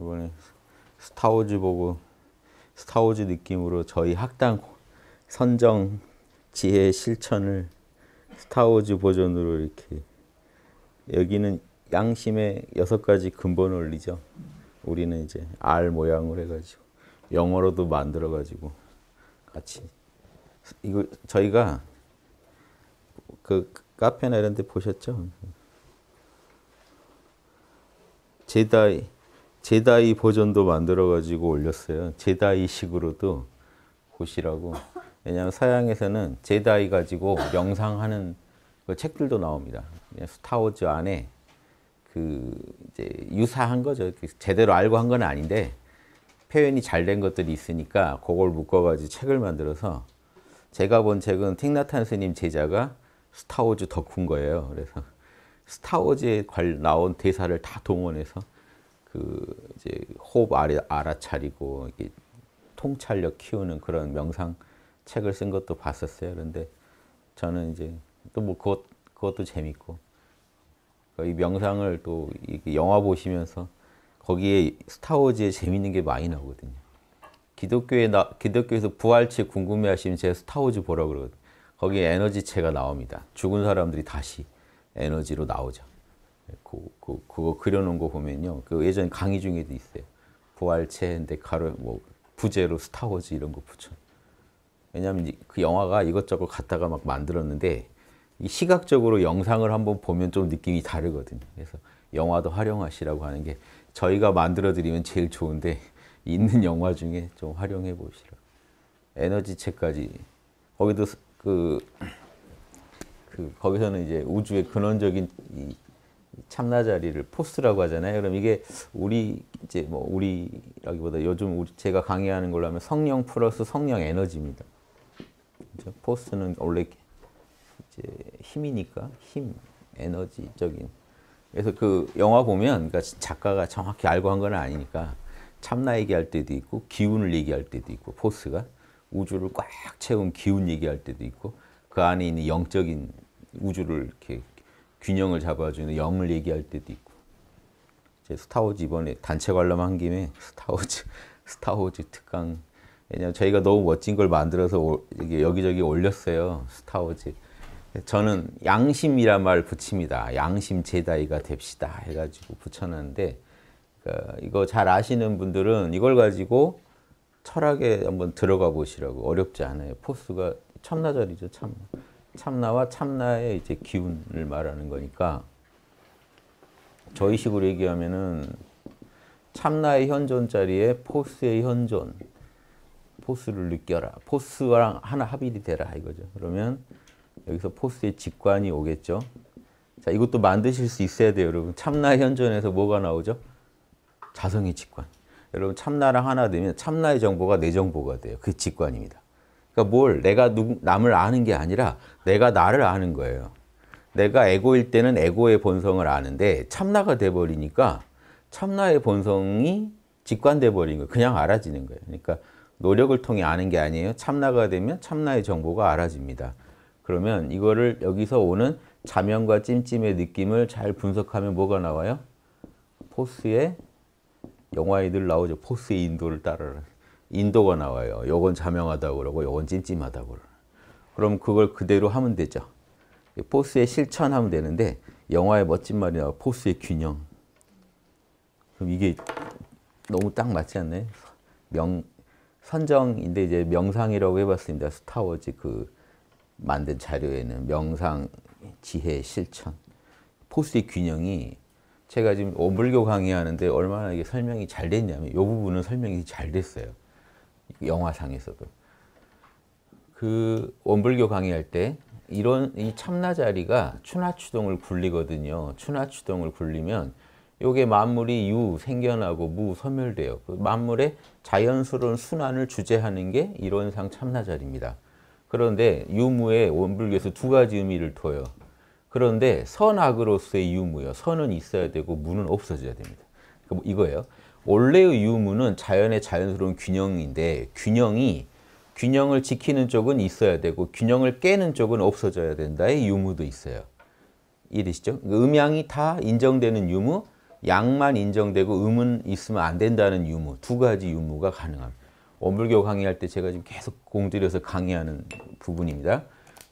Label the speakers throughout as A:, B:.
A: 이번에 스타워즈 보고 스타워즈 느낌으로 저희 학당 선정 지혜 실천을 스타워즈 버전으로 이렇게 여기는 양심의 여섯 가지 근본 원리죠. 우리는 이제 R 모양으로 해가지고 영어로도 만들어가지고 같이 이거 저희가 그 카페나 이런 데 보셨죠? 제다이 제다이 버전도 만들어가지고 올렸어요. 제다이식으로도 보시라고. 왜냐하면 서양에서는 제다이 가지고 영상하는 그 책들도 나옵니다. 예, 스타워즈 안에 그 이제 유사한 거죠. 제대로 알고 한 건 아닌데 표현이 잘 된 것들이 있으니까 그걸 묶어가지고 책을 만들어서 제가 본 책은 틱나탄 스님 제자가 스타워즈 덕후인 거예요. 그래서 스타워즈에 나온 대사를 다 동원해서 그 이제 호흡 알아, 알아차리고 이렇게 통찰력 키우는 그런 명상 책을 쓴 것도 봤었어요. 그런데 저는 이제 또 뭐 그것 그것도 재밌고 그러니까 이 명상을 또 영화 보시면서 거기에 스타워즈에 재밌는 게 많이 나오거든요. 기독교에 나, 기독교에서 부활체 궁금해하시면 제가 스타워즈 보라고 그러거든요. 거기에 에너지체가 나옵니다. 죽은 사람들이 다시 에너지로 나오죠. 그, 그, 그거 그려놓은 거 보면요. 그 예전 강의 중에도 있어요. 부활체인데 가로 뭐 부제로 스타워즈 이런 거 붙여. 왜냐면그 영화가 이것저것 갖다가 막 만들었는데 시각적으로 영상을 한번 보면 좀 느낌이 다르거든요. 그래서 영화도 활용하시라고 하는 게 저희가 만들어드리면 제일 좋은데 있는 영화 중에 좀 활용해 보시라. 에너지체까지 거기도 그, 그 거기서는 이제 우주의 근원적인 이 참나자리를 포스라고 하잖아요. 그럼 이게 우리 이제 뭐 우리라기보다 요즘 우리 제가 강의하는 걸로 하면 성령 플러스 성령 에너지입니다. 그렇죠? 포스는 원래 이제 힘이니까 힘, 에너지적인. 그래서 그 영화 보면 그러니까 작가가 정확히 알고 한 건 아니니까 참나 얘기할 때도 있고 기운을 얘기할 때도 있고 포스가 우주를 꽉 채운 기운 얘기할 때도 있고 그 안에 있는 영적인 우주를 이렇게 균형을 잡아주는 영을 얘기할 때도 있고 제 스타워즈 이번에 단체 관람한 김에 스타워즈 스타워즈 특강 왜냐면 저희가 너무 멋진 걸 만들어서 여기저기 올렸어요 스타워즈 저는 양심이란 말 붙입니다 양심 제다이가 됩시다 해가지고 붙여놨는데 그러니까 이거 잘 아시는 분들은 이걸 가지고 철학에 한번 들어가 보시라고 어렵지 않아요 포스가 참나절이죠 참 참나와 참나의 이제 기운을 말하는 거니까 저희 식으로 얘기하면은 참나의 현존 자리에 포스의 현존, 포스를 느껴라. 포스랑 하나 합일이 되라 이거죠. 그러면 여기서 포스의 직관이 오겠죠. 자, 이것도 만드실 수 있어야 돼요, 여러분. 참나 현존에서 뭐가 나오죠? 자성의 직관. 여러분 참나랑 하나 되면 참나의 정보가 내 정보가 돼요. 그 직관입니다. 그러니까 뭘 내가 누, 남을 아는 게 아니라 내가 나를 아는 거예요. 내가 에고일 때는 에고의 본성을 아는데 참나가 돼버리니까 참나의 본성이 직관돼 버린 거예요. 그냥 알아지는 거예요. 그러니까 노력을 통해 아는 게 아니에요. 참나가 되면 참나의 정보가 알아집니다. 그러면 이거를 여기서 오는 자면과 찜찜의 느낌을 잘 분석하면 뭐가 나와요? 포스의 영화에 늘 나오죠. 포스의 인도를 따르라. 인도가 나와요. 요건 자명하다고 그러고 요건 찜찜하다고 그러고. 그럼 그걸 그대로 하면 되죠. 포스의 실천하면 되는데 영화의 멋진 말이 나 포스의 균형. 그럼 이게 너무 딱 맞지 않나요? 명 선정인데 이제 명상이라고 해봤습니다. 스타워즈 그 만든 자료에는 명상, 지혜, 실천, 포스의 균형이 제가 지금 오불교 어, 강의하는데 얼마나 이게 설명이 잘 됐냐면 이 부분은 설명이 잘 됐어요. 영화상에서도. 그 원불교 강의할 때 이런 이 참나자리가 추나추동을 굴리거든요. 추나추동을 굴리면 요게 만물이 유, 생겨나고 무, 소멸돼요. 그 만물의 자연스러운 순환을 주제하는 게 이론상 참나자리입니다. 그런데 유무의 원불교에서 두 가지 의미를 둬요. 그런데 선악으로서의 유무요. 선은 있어야 되고 무는 없어져야 됩니다. 이거예요. 원래의 유무는 자연의 자연스러운 균형인데 균형이 균형을 지키는 쪽은 있어야 되고 균형을 깨는 쪽은 없어져야 된다의 유무도 있어요. 이해되시죠? 그러니까 음양이 다 인정되는 유무, 양만 인정되고 음은 있으면 안 된다는 유무, 두 가지 유무가 가능합니다. 원불교 강의할 때 제가 지금 계속 공들여서 강의하는 부분입니다.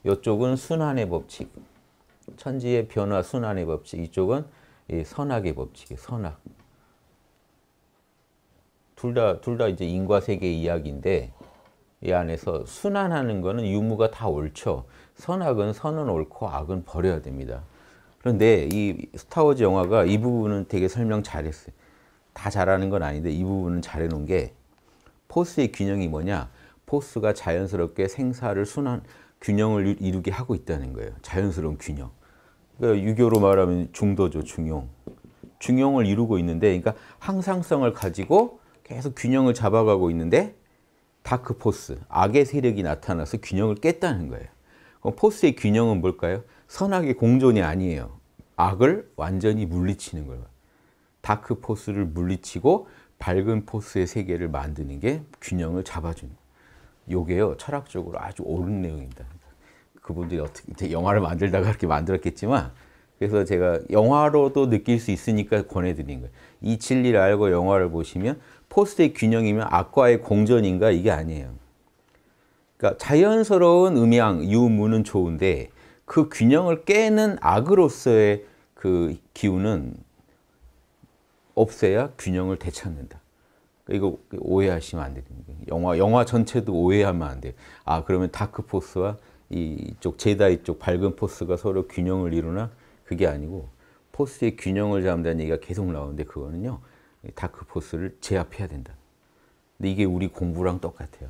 A: 이쪽은 순환의 법칙, 천지의 변화 순환의 법칙, 이쪽은 선악의 법칙, 선악. 둘다둘다 이제 인과 세계 이야기인데 이 안에서 순환하는 거는 유무가 다 옳죠. 선악은 선은 옳고 악은 버려야 됩니다. 그런데 이 스타워즈 영화가 이 부분은 되게 설명 잘했어요. 다 잘하는 건 아닌데 이 부분은 잘해놓은 게 포스의 균형이 뭐냐? 포스가 자연스럽게 생사를 순환 균형을 이루게 하고 있다는 거예요. 자연스러운 균형. 그러니까 유교로 말하면 중도죠, 중용. 중용을 이루고 있는데, 그러니까 항상성을 가지고 계속 균형을 잡아가고 있는데 다크 포스, 악의 세력이 나타나서 균형을 깼다는 거예요. 그럼 포스의 균형은 뭘까요? 선악의 공존이 아니에요. 악을 완전히 물리치는 거예요. 다크 포스를 물리치고 밝은 포스의 세계를 만드는 게 균형을 잡아주는 요게 철학적으로 아주 옳은 내용입니다. 그분들이 어떻게 영화를 만들다가 그렇게 만들었겠지만 그래서 제가 영화로도 느낄 수 있으니까 권해드린 거예요. 이 진리를 알고 영화를 보시면 포스트의 균형이면 악과의 공전인가 이게 아니에요. 그러니까 자연스러운 음양, 유무는 좋은데 그 균형을 깨는 악으로서의 그 기운은 없애야 균형을 되찾는다. 이거 오해하시면 안 됩니다. 영화 영화 전체도 오해하면 안돼아 그러면 다크 포스와 이쪽 제다이 쪽 밝은 포스가 서로 균형을 이루나 그게 아니고 포스의 균형을 잡는다는 얘기가 계속 나오는데 그거는요 다크포스를 그 제압해야 된다. 근데 이게 우리 공부랑 똑같아요.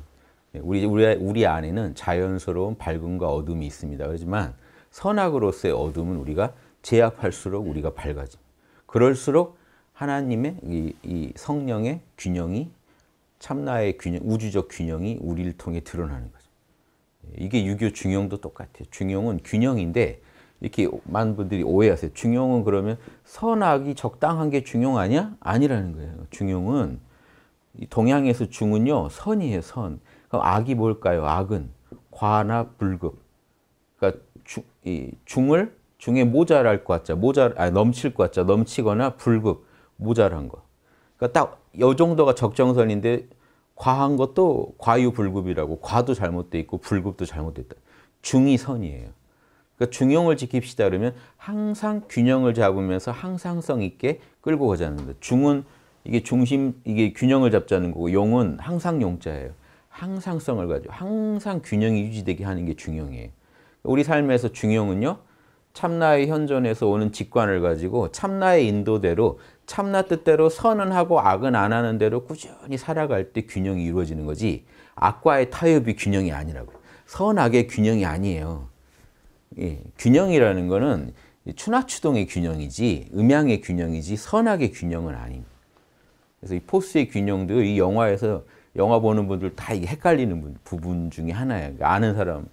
A: 예, 우리, 우리, 아, 우리 안에는 자연스러운 밝음과 어둠이 있습니다. 하지만 선악으로서의 어둠은 우리가 제압할수록 우리가 밝아지. 그럴수록 하나님의 이, 이 성령의 균형이 참나의 균형, 우주적 균형이 우리를 통해 드러나는 거죠. 예, 이게 유교 중용도 똑같아요. 중용은 균형인데 이렇게 많은 분들이 오해하세요. 중용은 그러면 선악이 적당한 게 중용 아니야? 아니라는 거예요. 중용은 동양에서 중은요 선이에요 선. 그럼 악이 뭘까요? 악은 과나 불급. 그러니까 중, 이 중을 중에 모자랄 것 같자 모자 아 넘칠 것 같자 넘치거나 불급 모자란 거. 그러니까 딱요 정도가 적정선인데 과한 것도 과유불급이라고 과도 잘못돼 있고 불급도 잘못됐다. 중이 선이에요. 그러니까 중용을 지킵시다 그러면 항상 균형을 잡으면서 항상성 있게 끌고 가자는 거예요. 중은 이게 중심, 이게 균형을 잡자는 거고 용은 항상 용자예요. 항상성을 가지고 항상 균형이 유지되게 하는 게 중용이에요. 우리 삶에서 중용은요. 참나의 현존에서 오는 직관을 가지고 참나의 인도대로 참나 뜻대로 선은 하고 악은 안 하는 대로 꾸준히 살아갈 때 균형이 이루어지는 거지 악과의 타협이 균형이 아니라고요. 선악의 균형이 아니에요. 예, 균형이라는 거는 추나추동의 균형이지 음양의 균형이지 선악의 균형은 아닙니다. 그래서 이 포스의 균형도 이 영화에서 영화 보는 분들 다 이게 헷갈리는 부분 중에 하나예요. 그러니까 아는 사람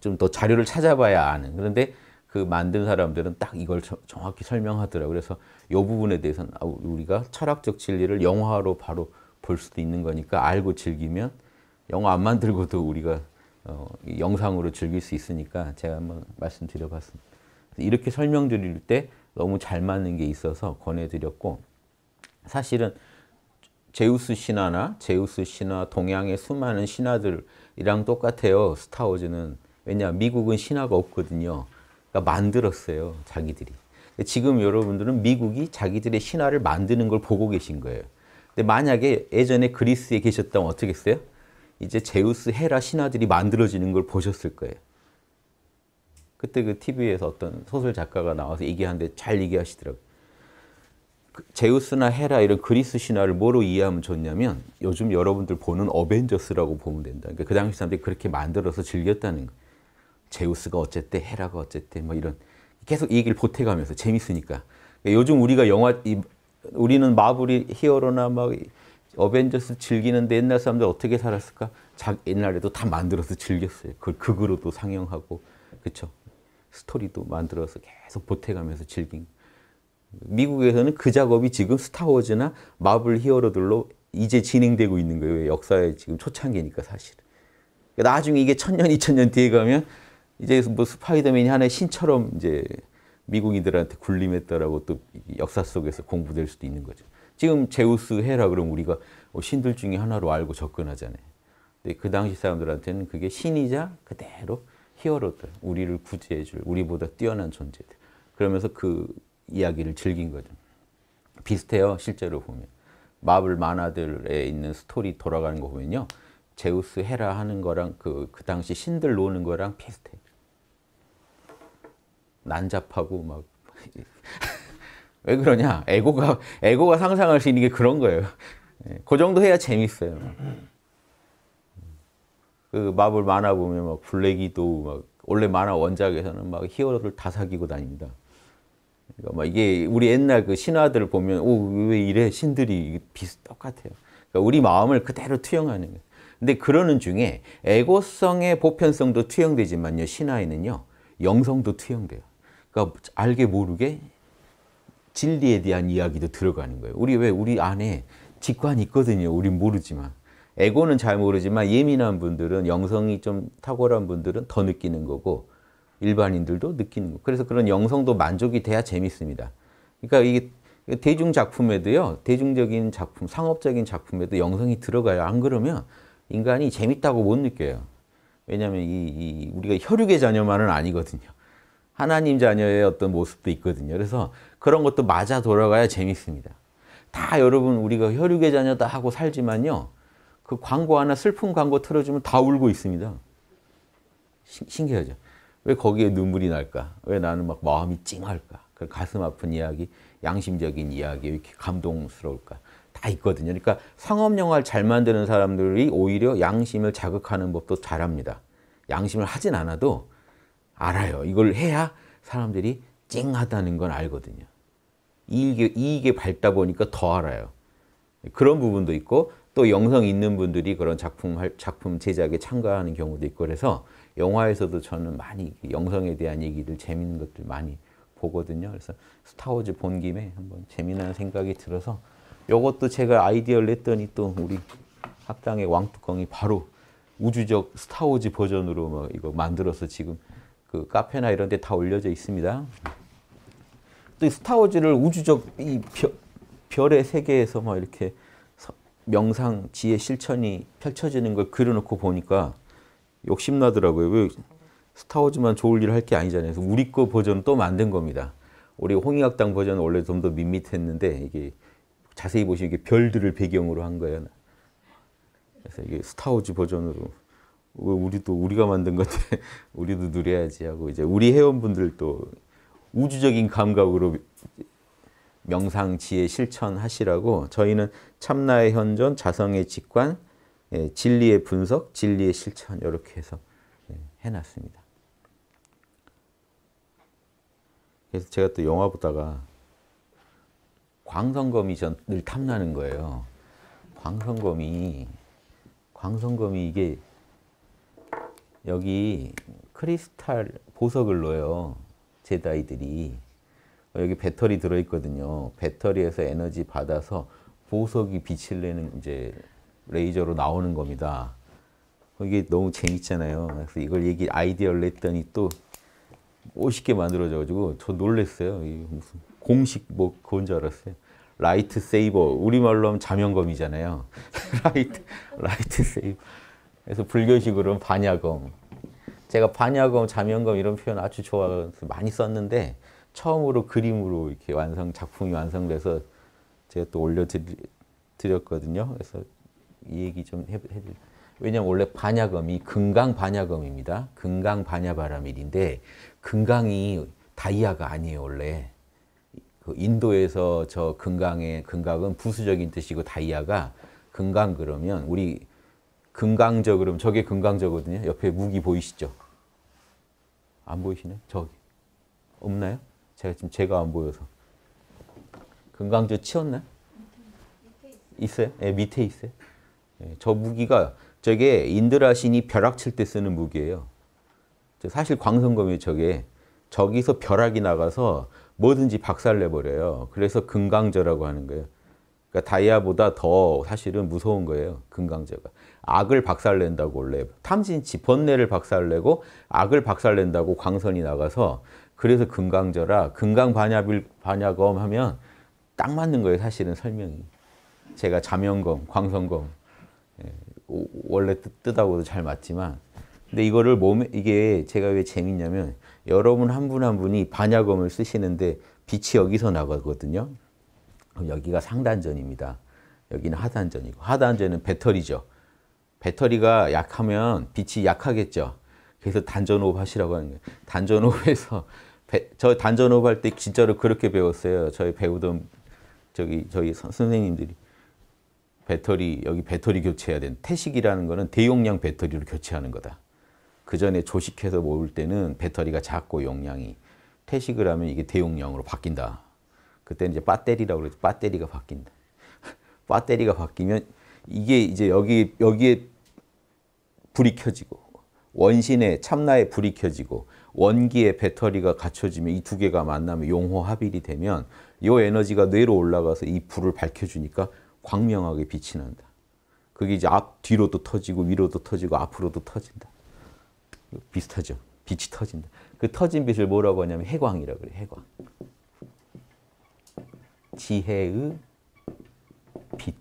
A: 좀 더 자료를 찾아봐야 아는. 그런데 그 만든 사람들은 딱 이걸 저, 정확히 설명하더라고요. 그래서 이 부분에 대해서는 우리가 철학적 진리를 영화로 바로 볼 수도 있는 거니까 알고 즐기면 영화 안 만들고도 우리가 어, 영상으로 즐길 수 있으니까 제가 한번 말씀드려봤습니다. 이렇게 설명드릴 때 너무 잘 맞는 게 있어서 권해드렸고 사실은 제우스 신화나 제우스 신화, 동양의 수많은 신화들이랑 똑같아요. 스타워즈는 왜냐 미국은 신화가 없거든요. 그러니까 만들었어요 자기들이. 지금 여러분들은 미국이 자기들의 신화를 만드는 걸 보고 계신 거예요. 근데 만약에 예전에 그리스에 계셨다면 어떻게 했어요? 이제 제우스, 헤라 신화들이 만들어지는 걸 보셨을 거예요. 그때 그 TV에서 어떤 소설 작가가 나와서 얘기하는데 잘 얘기하시더라고요. 그 제우스나 헤라 이런 그리스 신화를 뭐로 이해하면 좋냐면 요즘 여러분들 보는 어벤져스라고 보면 된다. 그러니까 그 당시 사람들이 그렇게 만들어서 즐겼다는 거. 제우스가 어쨌대, 헤라가 어쨌대, 뭐 이런 계속 얘기를 보태가면서 재밌으니까 그러니까 요즘 우리가 영화 이, 우리는 마블이 히어로나 막 어벤져스 즐기는데 옛날 사람들 어떻게 살았을까? 자, 옛날에도 다 만들어서 즐겼어요. 그걸 극으로도 상영하고 그렇 스토리도 만들어서 계속 보태가면서 즐긴. 미국에서는 그 작업이 지금 스타워즈나 마블 히어로들로 이제 진행되고 있는 거예요. 역사의 지금 초창기니까 사실. 그러니까 나중에 이게 천년, 이천년 뒤에 가면 이제 뭐 스파이더맨이 하나의 신처럼 이제 미국인들한테 군림했다라고 또 역사 속에서 공부될 수도 있는 거죠. 지금 제우스 해라 그럼 우리가 어, 신들 중에 하나로 알고 접근하잖아요. 근데 그 당시 사람들한테는 그게 신이자 그대로 히어로들, 우리를 구제해줄, 우리보다 뛰어난 존재들. 그러면서 그 이야기를 즐긴 거죠. 비슷해요, 실제로 보면. 마블 만화들에 있는 스토리 돌아가는 거 보면요. 제우스 헤라 하는 거랑 그, 그 당시 신들 노는 거랑 비슷해요. 난잡하고 막왜 그러냐? 에고가, 에고가 상상할 수 있는 게 그런 거예요. 예, 그 정도 해야 재밌어요. 그 마블 만화 보면 막 블랙이도 막 원래 만화 원작에서는 막 히어로들 다 사귀고 다닙니다. 그러니까 막 이게 우리 옛날 그 신화들을 보면 오왜 이래 신들이 비슷 똑같아요. 그러니까 우리 마음을 그대로 투영하는 거예요. 근데 그러는 중에 에고성의 보편성도 투영되지만요 신화에는요 영성도 투영돼요. 그러니까 알게 모르게 진리에 대한 이야기도 들어가는 거예요. 우리 왜 우리 안에 직관이 있거든요. 우리 모르지만. 에고는 잘 모르지만 예민한 분들은 영성이 좀 탁월한 분들은 더 느끼는 거고 일반인들도 느끼는 거. 그래서 그런 영성도 만족이 돼야 재밌습니다. 그러니까 이게 대중 작품에도요. 대중적인 작품, 상업적인 작품에도 영성이 들어가요. 안 그러면 인간이 재밌다고 못 느껴요. 왜냐하면 이, 이 우리가 혈육의 자녀만은 아니거든요. 하나님 자녀의 어떤 모습도 있거든요. 그래서 그런 것도 맞아 돌아가야 재밌습니다. 다 여러분 우리가 혈육의 자녀다 하고 살지만요. 그 광고 하나 슬픈 광고 틀어주면 다 울고 있습니다. 시, 신기하죠? 왜 거기에 눈물이 날까? 왜 나는 막 마음이 찡할까? 그 가슴 아픈 이야기, 양심적인 이야기, 이렇게 감동스러울까? 다 있거든요. 그러니까 상업영화를 잘 만드는 사람들이 오히려 양심을 자극하는 법도 잘합니다. 양심을 하진 않아도 알아요. 이걸 해야 사람들이 찡하다는 건 알거든요. 이익이, 이익이 밝다 보니까 더 알아요. 그런 부분도 있고 또 영성 있는 분들이 그런 작품 작품 제작에 참가하는 경우도 있고 그래서 영화에서도 저는 많이 영성에 대한 얘기들 재밌는 것들 많이 보거든요. 그래서 스타워즈 본 김에 한번 재미난 생각이 들어서 이것도 제가 아이디어를 냈더니 또 우리 학당의 왕뚜껑이 바로 우주적 스타워즈 버전으로 뭐 이거 만들어서 지금 그 카페나 이런 데 다 올려져 있습니다. 또 스타워즈를 우주적 이 별, 별의 세계에서 막 뭐 이렇게 명상, 지혜, 실천이 펼쳐지는 걸 그려놓고 보니까 욕심나더라고요. 왜 스타워즈만 좋을 일을 할 게 아니잖아요. 그래서 우리 거 버전 또 만든 겁니다. 우리 홍익학당 버전 원래 좀 더 밋밋했는데 이게 자세히 보시면 이게 별들을 배경으로 한 거예요. 그래서 이게 스타워즈 버전으로 우리도 우리가 만든 건데 우리도 누려야지 하고 이제 우리 회원분들도 우주적인 감각으로 명상 지혜 실천하시라고 저희는 참나의 현존, 자성의 직관, 예, 진리의 분석, 진리의 실천 이렇게 해서 예, 해놨습니다. 그래서 제가 또 영화 보다가 광선검이 전늘 탐나는 거예요. 광선검이 광선검이 이게 여기 크리스탈 보석을 넣어요. 제다이들이 여기 배터리 들어있거든요. 배터리에서 에너지 받아서 보석이 빛을 내는 이제 레이저로 나오는 겁니다. 이게 너무 재밌잖아요. 그래서 이걸 얘기 아이디어를 냈더니 또 멋있게 만들어져가지고 저 놀랬어요. 무슨 공식 뭐 그건 줄 알았어요. 라이트 세이버 우리말로 하면 자명검이잖아요. 라이트 라이트 세이버. 그래서 불교식으로는 반야검. 제가 반야검 자연검 이런 표현 아주 좋아 서 많이 썼는데 처음으로 그림으로 이렇게 완성 작품이 완성돼서 제가 또 올려드렸거든요. 그래서 이 얘기 좀 해드릴. 왜냐면 원래 반야검이 금강 반야검입니다. 금강 반야바라밀인데 금강이 다이아가 아니에요 원래. 그 인도에서 저 금강의 금강은 부수적인 뜻이고 다이아가 금강 그러면 우리 금강저 그럼 저게 금강저거든요. 옆에 무기 보이시죠? 안 보이시네? 저기. 없나요? 제가 지금 제가 안 보여서. 금강주 치웠나요? 있어요? 예, 밑에 있어요. 예, 저 무기가 저게 인드라신이 벼락 칠 때 쓰는 무기예요. 사실 광선검이 저게 저기서 벼락이 나가서 뭐든지 박살내버려요. 그래서 금강저라고 하는 거예요. 그러니까 다이아보다 더 사실은 무서운 거예요. 금강저가. 악을 박살낸다고 원래 탐진 지번뇌를 박살내고 악을 박살낸다고 광선이 나가서 그래서 금강절라 금강반야빌 반야검 하면 딱 맞는 거예요 사실은 설명이 제가 자명검 광선검 예, 원래 뜨다고도잘 맞지만 근데 이거를 몸에 이게 제가 왜 재밌냐면 여러분 한 분한 한 분이 반야검을 쓰시는데 빛이 여기서 나가거든요. 그럼 여기가 상단전입니다. 여기는 하단전이고 하단전은 배터리죠. 배터리가 약하면 빛이 약하겠죠. 그래서 단전호흡 하시라고 하는 거예요. 단전호흡에서 저 단전호흡 할때 진짜로 그렇게 배웠어요. 저희 배우던 저기 저희 선생님들이 배터리 여기 배터리 교체해야 되는 태식이라는 거는 대용량 배터리로 교체하는 거다. 그 전에 조식해서 모을 때는 배터리가 작고 용량이 퇴식을 하면 이게 대용량으로 바뀐다. 그때는 이제 배터리라고 그러죠. 배터리가 바뀐다. 배터리가 바뀌면 이게 이제 여기 여기에 불이 켜지고 원신의 참나의 불이 켜지고 원기의 배터리가 갖춰지면 이 두 개가 만나면 용호 합일이 되면 이 에너지가 뇌로 올라가서 이 불을 밝혀주니까 광명하게 빛이 난다. 그게 이제 앞 뒤로도 터지고 위로도 터지고 앞으로도 터진다. 비슷하죠. 빛이 터진다. 그 터진 빛을 뭐라고 하냐면 해광이라고 그래. 해광. 지혜의 빛.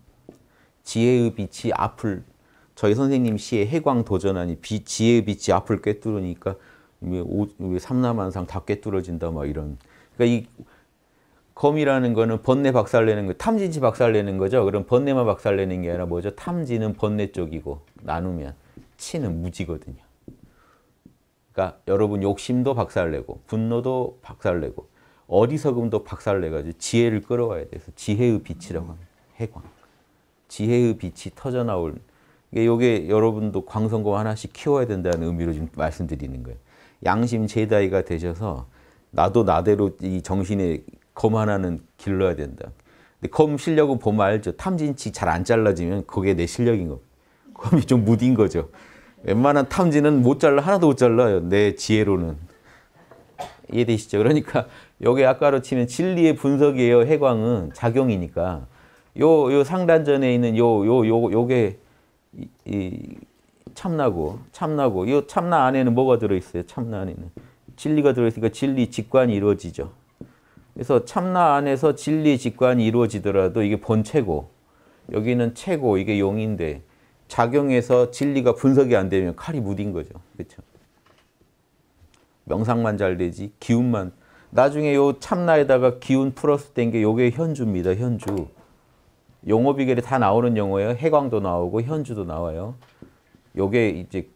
A: 지혜의 빛이 앞을 저희 선생님 시에 해광 도전하니 비, 지혜 의 빛이 앞을 꿰뚫으니까 삼남한상 다 꿰뚫어진다 막 이런 그러니까 이 검이라는 거는 번뇌 박살내는 거 탐진치 박살내는 거죠 그럼 번뇌만 박살내는 게 아니라 뭐죠 탐진은 번뇌 쪽이고 나누면 치는 무지거든요 그러니까 여러분 욕심도 박살내고 분노도 박살내고 어리석음도 박살내가지고 지혜를 끌어와야 돼서 지혜의 빛이라고 합니다 해광 지혜의 빛이 터져나올 이게 여러분도 광선거 하나씩 키워야 된다는 의미로 지금 말씀드리는 거예요. 양심 제다이가 되셔서 나도 나대로 이 정신의 검 하나는 길러야 된다. 근데 검 실력은 보면 알죠. 탐진치 잘 안 잘라지면 그게 내 실력인 겁 검이 좀 무딘 거죠. 웬만한 탐지는 못 잘라 하나도 못 잘라요. 내 지혜로는. 이해되시죠? 그러니까 여기 아까로 치면 진리의 분석이에요. 해광은 작용이니까. 요 요 상단전에 있는 요 요요 요게 이, 참나고 참나고 이 참나 안에는 뭐가 들어있어요? 참나 안에는 진리가 들어있으니까 진리 직관이 이루어지죠. 그래서 참나 안에서 진리 직관이 이루어지더라도 이게 본체고 여기는 체고 이게 용인데 작용해서 진리가 분석이 안 되면 칼이 무딘 거죠. 그렇죠? 명상만 잘 되지 기운만 나중에 요 참나에다가 기운 플러스 된게 요게 현주입니다. 현주. 용어 비결이 다 나오는 용어예요. 해광도 나오고 현주도 나와요. 요게 이제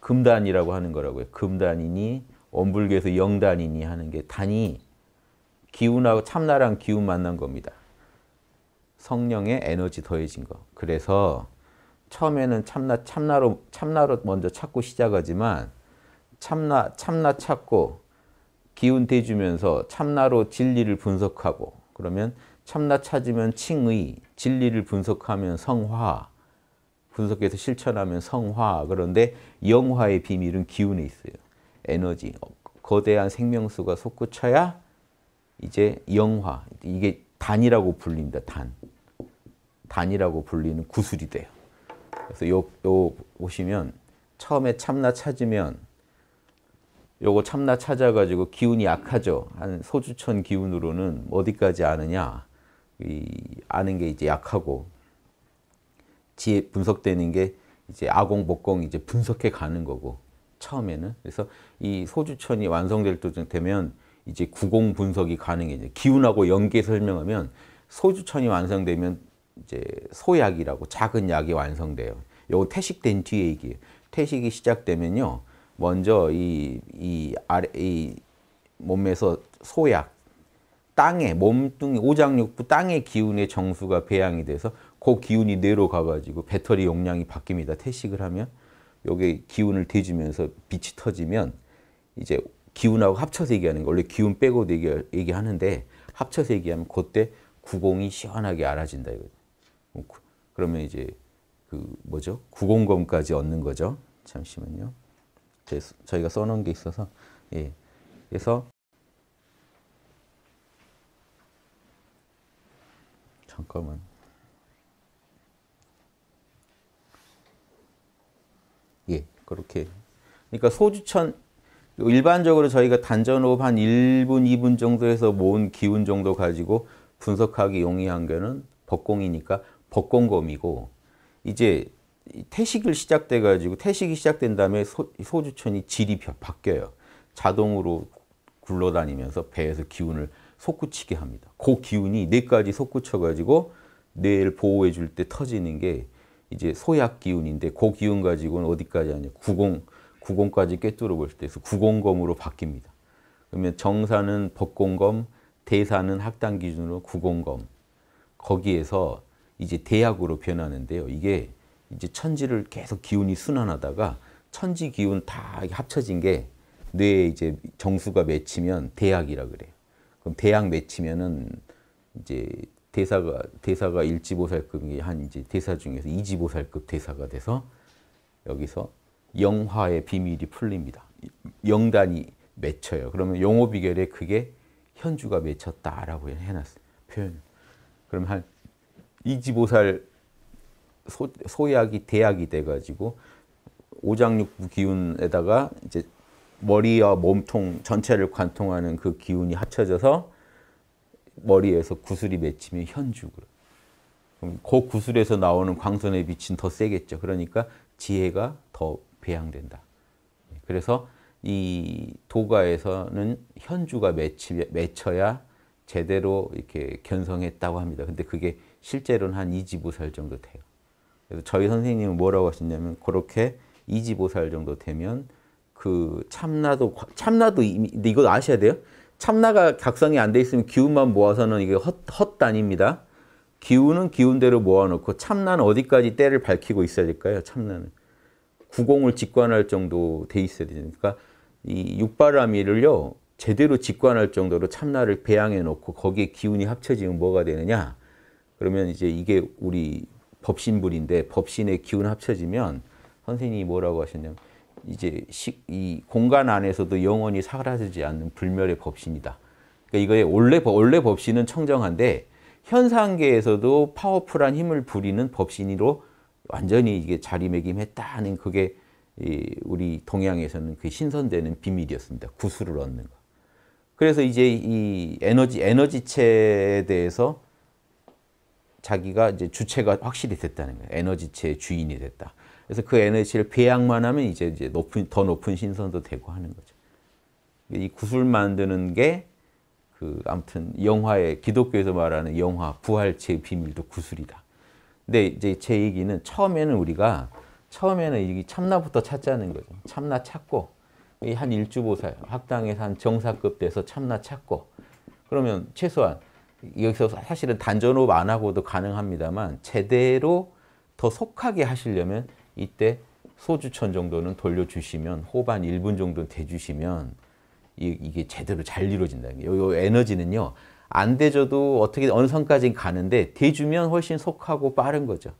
A: 금단이라고 하는 거라고요. 금단이니 원불교에서 영단이니 하는 게 단이 기운하고 참나랑 기운 만난 겁니다. 성령의 에너지 더해진 거. 그래서 처음에는 참나 참나로 참나로 먼저 찾고 시작하지만 참나 참나 찾고 기운 대주면서 참나로 진리를 분석하고 그러면 참나 찾으면 칭의 진리를 분석하면 성화, 분석해서 실천하면 성화. 그런데 영화의 비밀은 기운에 있어요. 에너지. 거대한 생명수가 솟구쳐야 이제 영화. 이게 단이라고 불립다 단. 단이라고 불리는 구슬이 돼요. 그래서 요, 요 보시면 처음에 참나 찾으면 요거 참나 찾아가지고 기운이 약하죠. 한 소주천 기운으로는 어디까지 아느냐. 이 아는 게 이제 약하고 지혜 분석되는 게 이제 아공 복공 이제 분석해 가는 거고 처음에는 그래서 이 소주천이 완성될 때쯤 되면 이제 구공 분석이 가능해요. 기운하고 연계 설명하면 소주천이 완성되면 이제 소약이라고 작은 약이 완성돼요. 요거 퇴식된 뒤에 이게 퇴식이 시작되면요. 먼저 이, 이 아래, 이 몸에서 소약, 땅에 몸뚱이 오장육부 땅의 기운의 정수가 배양이 돼서 그 기운이 뇌로 가가지고 배터리 용량이 바뀝니다. 퇴식을 하면 여기 기운을 대주면서 빛이 터지면 이제 기운하고 합쳐서 얘기하는 거 원래 기운 빼고 얘기, 하는데 합쳐서 얘기하면 그때 구공이 시원하게 알아진다 이거 뭐 그러면 이제 그 뭐죠? 구공검까지 얻는 거죠. 잠시만요. 저희가 써놓은 게 있어서 예. 그래서 잠깐만. 예, 그렇게. 그러니까 소주천 일반적으로 저희가 단전호흡 한 1분, 2분 정도에서 모은 기운 정도 가지고 분석하기 용이한 거는 법공이니까 법공검이고 이제 태식을 시작돼 가지고 태식이 시작된 다음에 소, 주천이 질이 바뀌어요. 자동으로 굴러다니면서 배에서 기운을 솟구치게 합니다. 그 기운이 뇌까지 솟구쳐가지고 뇌를 보호해 줄 때 터지는 게 이제 소약 기운인데 그 기운 가지고는 어디까지 하냐 구공 구공까지 꿰뚫어 볼 때에서 구공검으로 바뀝니다. 그러면 정사는 법공검, 대사는 학당 기준으로 구공검 거기에서 이제 대약으로 변하는데요. 이게 이제 천지를 계속 기운이 순환하다가 천지 기운 다 합쳐진 게 뇌에 이제 정수가 맺히면 대약이라 그래요. 그럼 대학 맺히면은 이제 대사가 대사가 1지보살급이 한 이제 대사 중에서 이지보살급 대사가 돼서 여기서 영화의 비밀이 풀립니다. 영단이 맺혀요. 그러면 용호 비결에 그게 현주가 맺혔다라고 해놨어요. 표현. 그럼 한 이지보살 소, 소약이 대약이 돼가지고 오장육부 기운에다가 이제 머리와 몸통 전체를 관통하는 그 기운이 합쳐져서 머리에서 구슬이 맺히면 현주고 그럼 그 구슬에서 나오는 광선의 빛은 더 세겠죠. 그러니까 지혜가 더 배양된다. 그래서 이 도가에서는 현주가 맺히, 맺혀야 제대로 이렇게 견성했다고 합니다. 근데 그게 실제로는 한 2지보살 정도 돼요. 그래서 저희 선생님은 뭐라고 하셨냐면 그렇게 2지보살 정도 되면 그 참나도 참나도 이거 아셔야 돼요. 참나가 각성이 안 돼 있으면 기운만 모아서는 이게 헛, 헛단입니다. 기운은 기운대로 모아놓고 참나는 어디까지 때를 밝히고 있어야 될까요? 참나는 구공을 직관할 정도 돼 있어야 되니까 이 육바라미를요 제대로 직관할 정도로 참나를 배양해 놓고 거기에 기운이 합쳐지면 뭐가 되느냐? 그러면 이제 이게 우리 법신불인데 법신의 기운 합쳐지면 선생님이 뭐라고 하셨냐면 이제 시, 이 공간 안에서도 영원히 사라지지 않는 불멸의 법신이다. 그러니까 이거의 원래 원래 법신은 청정한데 현상계에서도 파워풀한 힘을 부리는 법신으로 완전히 이게 자리매김했다는 그게 우리 동양에서는 그 신선되는 비밀이었습니다. 구슬을 얻는 거. 그래서 이제 이 에너지 에너지체에 대해서 자기가 이제 주체가 확실히 됐다는 거예요. 에너지체의 주인이 됐다. 그래서 그 에너지를 배양만 하면 이제 이제 높은 더 높은 신선도 되고 하는 거죠. 이 구슬 만드는 게 그 아무튼 영화의 기독교에서 말하는 영화 부활체 비밀도 구슬이다. 근데 이제 제 얘기는 처음에는 우리가 처음에는 이 참나부터 찾자는 거죠. 참나 찾고 한 일주보살 학당에서 한 정사급 돼서 참나 찾고 그러면 최소한 여기서 사실은 단전호흡 안 하고도 가능합니다만 제대로 더 속하게 하시려면 이때 소주천 정도는 돌려주시면 호반 1분 정도 돼주시면 이, 게 제대로 잘 이루어진다. 요, 에너지는요. 안 돼줘도 어떻게 어느 선까지 가는데 돼주면 훨씬 속하고 빠른 거죠.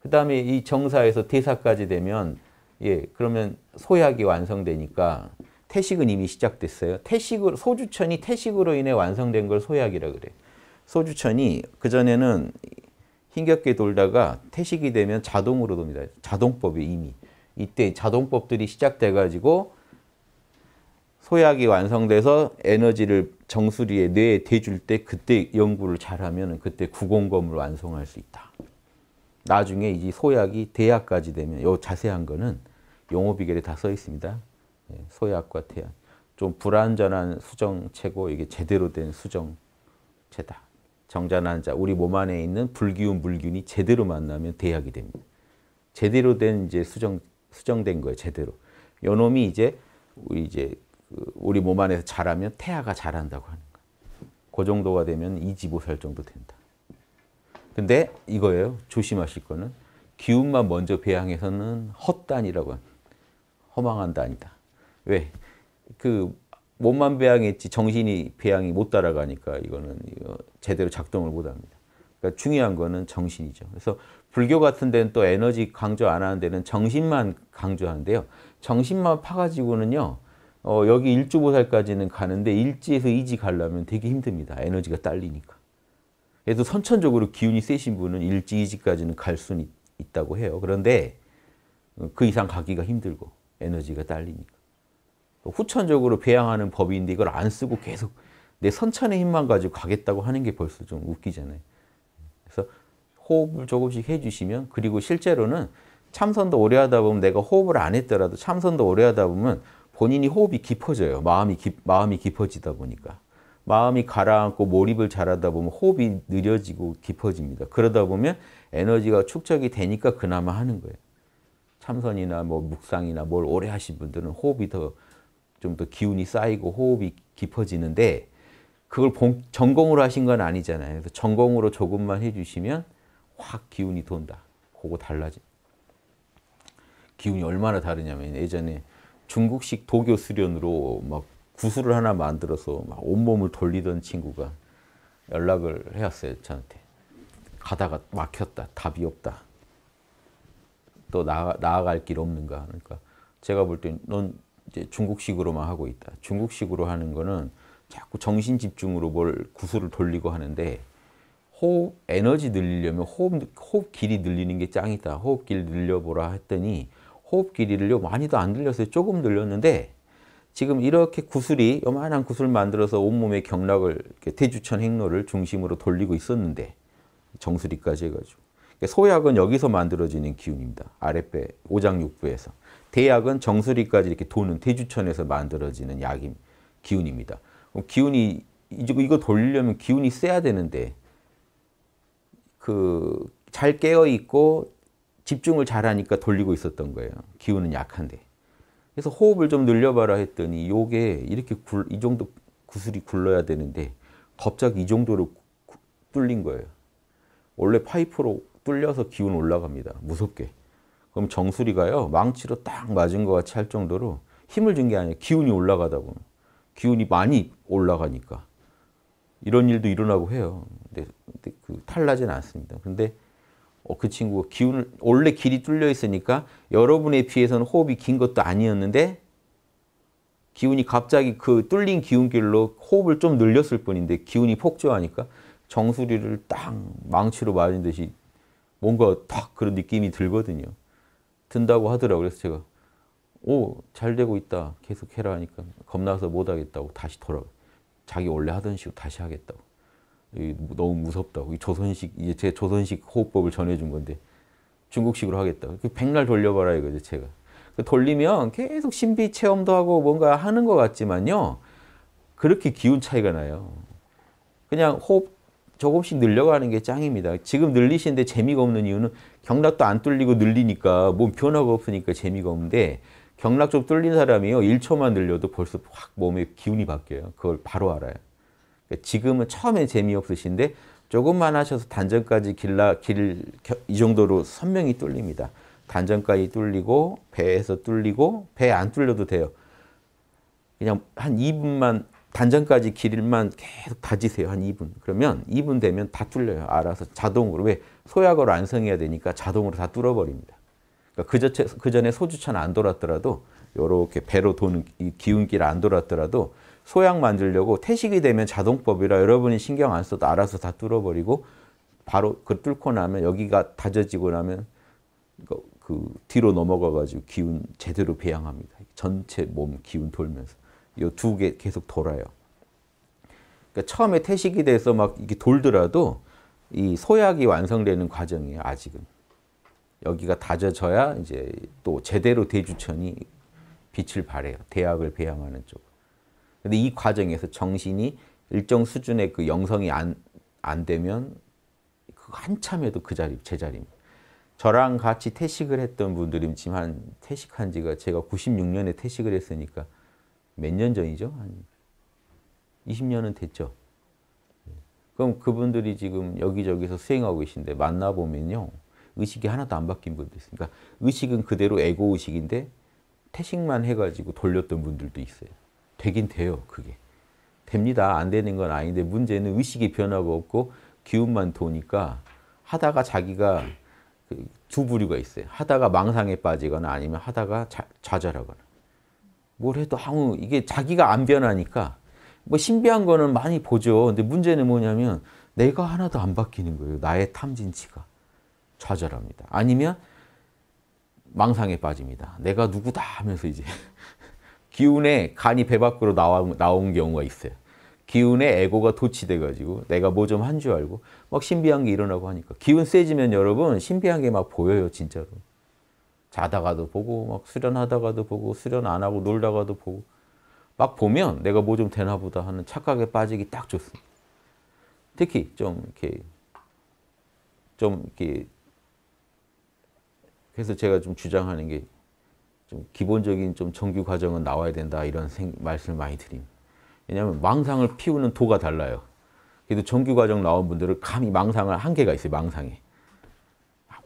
A: 그 다음에 이 정사에서 대사까지 되면 예 그러면 소약이 완성되니까 태식은 이미 시작됐어요. 태식으로 소주천이 태식으로 인해 완성된 걸 소약이라 그래. 소주천이 그 전에는 힘겹게 돌다가 퇴식이 되면 자동으로 돕니다. 자동법이 이미. 이때 자동법들이 시작돼가지고 소약이 완성돼서 에너지를 정수리에 뇌에 대줄 때 그때 연구를 잘하면 그때 구공검을 완성할 수 있다. 나중에 이 소약이 대약까지 되면 요 자세한 거는 용어 비결에 다 써 있습니다. 예, 소약과 태약. 좀 불완전한 수정체고 이게 제대로 된 수정체다. 정자나 자, 우리 몸 안에 있는 불기운, 물균이 제대로 만나면 대약이 됩니다. 제대로 된 이제 수정, 수정된 거예요. 제대로. 요 놈이 이제 우리 이제 그 우리 몸 안에서 자라면 태아가 자란다고 하는 거예요. 그 정도가 되면 2, 5살 정도 된다. 근데 이거예요. 조심하실 거는 기운만 먼저 배양해서는 헛단이라고 허망한 단이다. 왜? 그 몸만 배양했지 정신이 배양이 못 따라가니까 이거는 제대로 작동을 못합니다. 그러니까 중요한 거는 정신이죠. 그래서 불교 같은 데는 또 에너지 강조 안 하는 데는 정신만 강조하는데요. 정신만 파가지고는요. 어, 여기 일주보살까지는 가는데 일지에서 이지 가려면 되게 힘듭니다. 에너지가 딸리니까. 그래서 선천적으로 기운이 세신 분은 일지, 이지까지는 갈 수는 있다고 해요. 그런데 그 이상 가기가 힘들고 에너지가 딸리니까. 후천적으로 배양하는 법인데 이걸 안 쓰고 계속 내 선천의 힘만 가지고 가겠다고 하는 게 벌써 좀 웃기잖아요. 그래서 호흡을 조금씩 해주시면 그리고 실제로는 참선도 오래 하다 보면 내가 호흡을 안 했더라도 참선도 오래 하다 보면 본인이 호흡이 깊어져요. 마음이, 깊, 마음이 깊어지다 보니까. 마음이 가라앉고 몰입을 잘하다 보면 호흡이 느려지고 깊어집니다. 그러다 보면 에너지가 축적이 되니까 그나마 하는 거예요. 참선이나 뭐 묵상이나 뭘 오래 하신 분들은 호흡이 더 좀더 기운이 쌓이고 호흡이 깊어지는데 그걸 봉, 전공으로 하신 건 아니잖아요. 그래서 전공으로 조금만 해주시면 확 기운이 돈다. 그거 달라지. 기운이 얼마나 다르냐면 예전에 중국식 도교 수련으로 막 구슬을 하나 만들어서 막 온몸을 돌리던 친구가 연락을 해왔어요. 저한테. 가다가 막혔다. 답이 없다. 또 나아, 나아갈 길 없는가. 그러니까 제가 볼땐넌 이제 중국식으로만 하고 있다. 중국식으로 하는 거는 자꾸 정신 집중으로 뭘 구슬을 돌리고 하는데 호흡 에너지 늘리려면 호흡 호흡 길이 늘리는 게 짱이다. 호흡 길 늘려보라 했더니 호흡 길이를요 많이도 안 늘렸어요. 조금 늘렸는데 지금 이렇게 구슬이 요만한 구슬 만들어서 온몸의 경락을 대주천 행로를 중심으로 돌리고 있었는데 정수리까지 해가지고 그러니까 소약은 여기서 만들어지는 기운입니다. 아랫배 오장육부에서. 대약은 정수리까지 이렇게 도는 대주천에서 만들어지는 약임 기운입니다. 기운이 이제 이거 돌리려면 기운이 세야 되는데 그 잘 깨어 있고 집중을 잘하니까 돌리고 있었던 거예요. 기운은 약한데. 그래서 호흡을 좀 늘려봐라 했더니 요게 이렇게 굴, 이 정도 구슬이 굴러야 되는데 갑자기 이 정도로 뚫린 거예요. 원래 파이프로 뚫려서 기운 올라갑니다. 무섭게. 그럼 정수리가요 망치로 딱 맞은 것 같이 할 정도로 힘을 준 게 아니에요. 기운이 올라가다 보면 기운이 많이 올라가니까 이런 일도 일어나고 해요. 근데, 근데 그 탈나진 않습니다. 근데 어, 그 친구가 기운을 원래 길이 뚫려 있으니까 여러분에 비해서는 호흡이 긴 것도 아니었는데 기운이 갑자기 그 뚫린 기운길로 호흡을 좀 늘렸을 뿐인데 기운이 폭주하니까 정수리를 딱 망치로 맞은 듯이 뭔가 탁 그런 느낌이 들거든요. 든다고 하더라고요. 그래서 제가 오, 잘 되고 있다. 계속 해라 하니까 겁나서 못 하겠다고 다시 돌아. 가 자기 원래 하던 식으로 다시 하겠다고. 너무 무섭다고. 조선식 이제 제 조선식 호흡법을 전해 준 건데 중국식으로 하겠다. 그 백날 돌려봐라 이거죠, 제가. 그 돌리면 계속 신비 체험도 하고 뭔가 하는 것 같지만요. 그렇게 기운 차이가 나요. 그냥 호흡 조금씩 늘려가는 게 짱입니다. 지금 늘리시는데 재미가 없는 이유는 경락도 안 뚫리고 늘리니까 몸 변화가 없으니까 재미가 없는데 경락 좀 뚫린 사람이요. 1초만 늘려도 벌써 확 몸에 기운이 바뀌어요. 그걸 바로 알아요. 그러니까 지금은 처음에 재미없으신데 조금만 하셔서 단전까지 길라 길 이 정도로 선명히 뚫립니다. 단전까지 뚫리고 배에서 뚫리고 배 안 뚫려도 돼요. 그냥 한 2분만 단전까지 길만 계속 다지세요. 한 2분. 그러면 2분 되면 다 뚫려요. 알아서 자동으로. 왜? 소약을 완성해야 되니까 자동으로 다 뚫어버립니다. 그러니까 그, 그 전에 소주천 안 돌았더라도 이렇게 배로 도는 기운길 안 돌았더라도 소약 만들려고 태식이 되면 자동법이라 여러분이 신경 안 써도 알아서 다 뚫어버리고 바로 그 뚫고 나면 여기가 다져지고 나면 그, 그 뒤로 넘어가가지고 기운 제대로 배양합니다. 전체 몸 기운 돌면서 이 두 개 계속 돌아요. 그러니까 처음에 태식이 돼서 막 이게 돌더라도 이 소약이 완성되는 과정이에요, 아직은. 여기가 다져져야 이제 또 제대로 대주천이 빛을 발해요. 대학을 배양하는 쪽. 근데 이 과정에서 정신이 일정 수준의 그 영성이 안, 안 되면 그 한참에도 그 자리, 제 자리입니다. 저랑 같이 퇴식을 했던 분들이 지금 퇴식한 지가 제가 96년에 퇴식을 했으니까 몇 년 전이죠? 한 20년은 됐죠. 그럼 그분들이 지금 여기저기서 수행하고 계신데 만나보면요. 의식이 하나도 안 바뀐 분들 있어요. 그러니까 의식은 그대로 에고의식인데 태식만 해가지고 돌렸던 분들도 있어요. 되긴 돼요, 그게. 됩니다. 안 되는 건 아닌데 문제는 의식이 변화가 없고 기운만 도니까 하다가 자기가 그 두 부류가 있어요. 하다가 망상에 빠지거나 아니면 하다가 좌절하거나. 뭘 해도 아무 이게 자기가 안 변하니까 뭐 신비한 거는 많이 보죠. 근데 문제는 뭐냐면 내가 하나도 안 바뀌는 거예요. 나의 탐진치가 좌절합니다. 아니면 망상에 빠집니다. 내가 누구다 하면서 이제 기운에 간이 배 밖으로 나와, 나온 경우가 있어요. 기운에 에고가 도치돼가지고 내가 뭐 좀 한 줄 알고 막 신비한 게 일어나고 하니까 기운 세지면 여러분 신비한 게 막 보여요 진짜로. 자다가도 보고 막 수련하다가도 보고 수련 안 하고 놀다가도 보고 막 보면 내가 뭐 좀 되나 보다 하는 착각에 빠지기 딱 좋습니다. 특히 좀 이렇게 좀 이렇게 그래서 제가 좀 주장하는 게 좀 기본적인 좀 정규 과정은 나와야 된다 이런 생, 말씀을 많이 드립니다. 왜냐하면 망상을 피우는 도가 달라요. 그래도 정규 과정 나온 분들은 감히 망상을 한계가 있어요. 망상에.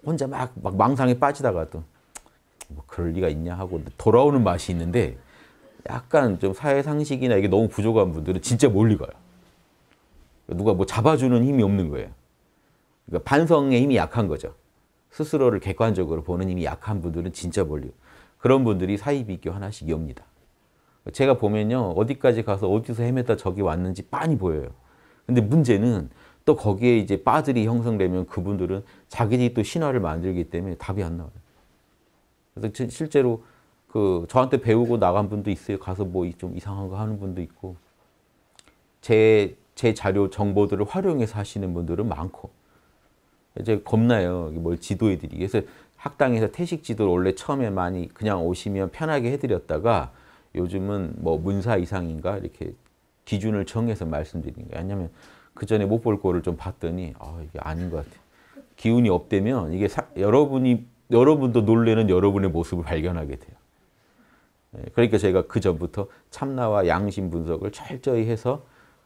A: 혼자 막, 막 망상에 빠지다가 또뭐 그럴 리가 있냐 하고 돌아오는 맛이 있는데 약간 좀 사회상식이나 이게 너무 부족한 분들은 진짜 멀리 가요. 누가 뭐 잡아주는 힘이 없는 거예요. 그러니까 반성의 힘이 약한 거죠. 스스로를 객관적으로 보는 힘이 약한 분들은 진짜 멀리 그런 분들이 사이비교 하나씩 엽니다. 제가 보면요. 어디까지 가서 어디서 헤맸다 저기 왔는지 빤히 보여요. 근데 문제는 또 거기에 이제 빠들이 형성되면 그분들은 자기들이 또 신화를 만들기 때문에 답이 안 나와요. 그래서 실제로 그 저한테 배우고 나간 분도 있어요. 가서 뭐 좀 이상한 거 하는 분도 있고 제 제 자료 정보들을 활용해서 하시는 분들은 많고 이제 겁나요. 뭘 지도해드리기. 그래서 학당에서 태식 지도를 원래 처음에 많이 그냥 오시면 편하게 해드렸다가 요즘은 뭐 문사 이상인가 이렇게 기준을 정해서 말씀드리는 거예요. 왜냐하면 그 전에 못 볼 거를 좀 봤더니 아 이게 아닌 것 같아요. 기운이 없대면 이게 사, 여러분이 여러분도 놀래는 여러분의 모습을 발견하게 돼요. 예, 그러니까 제가그 전부터 참나와 양심 분석을 철저히 해서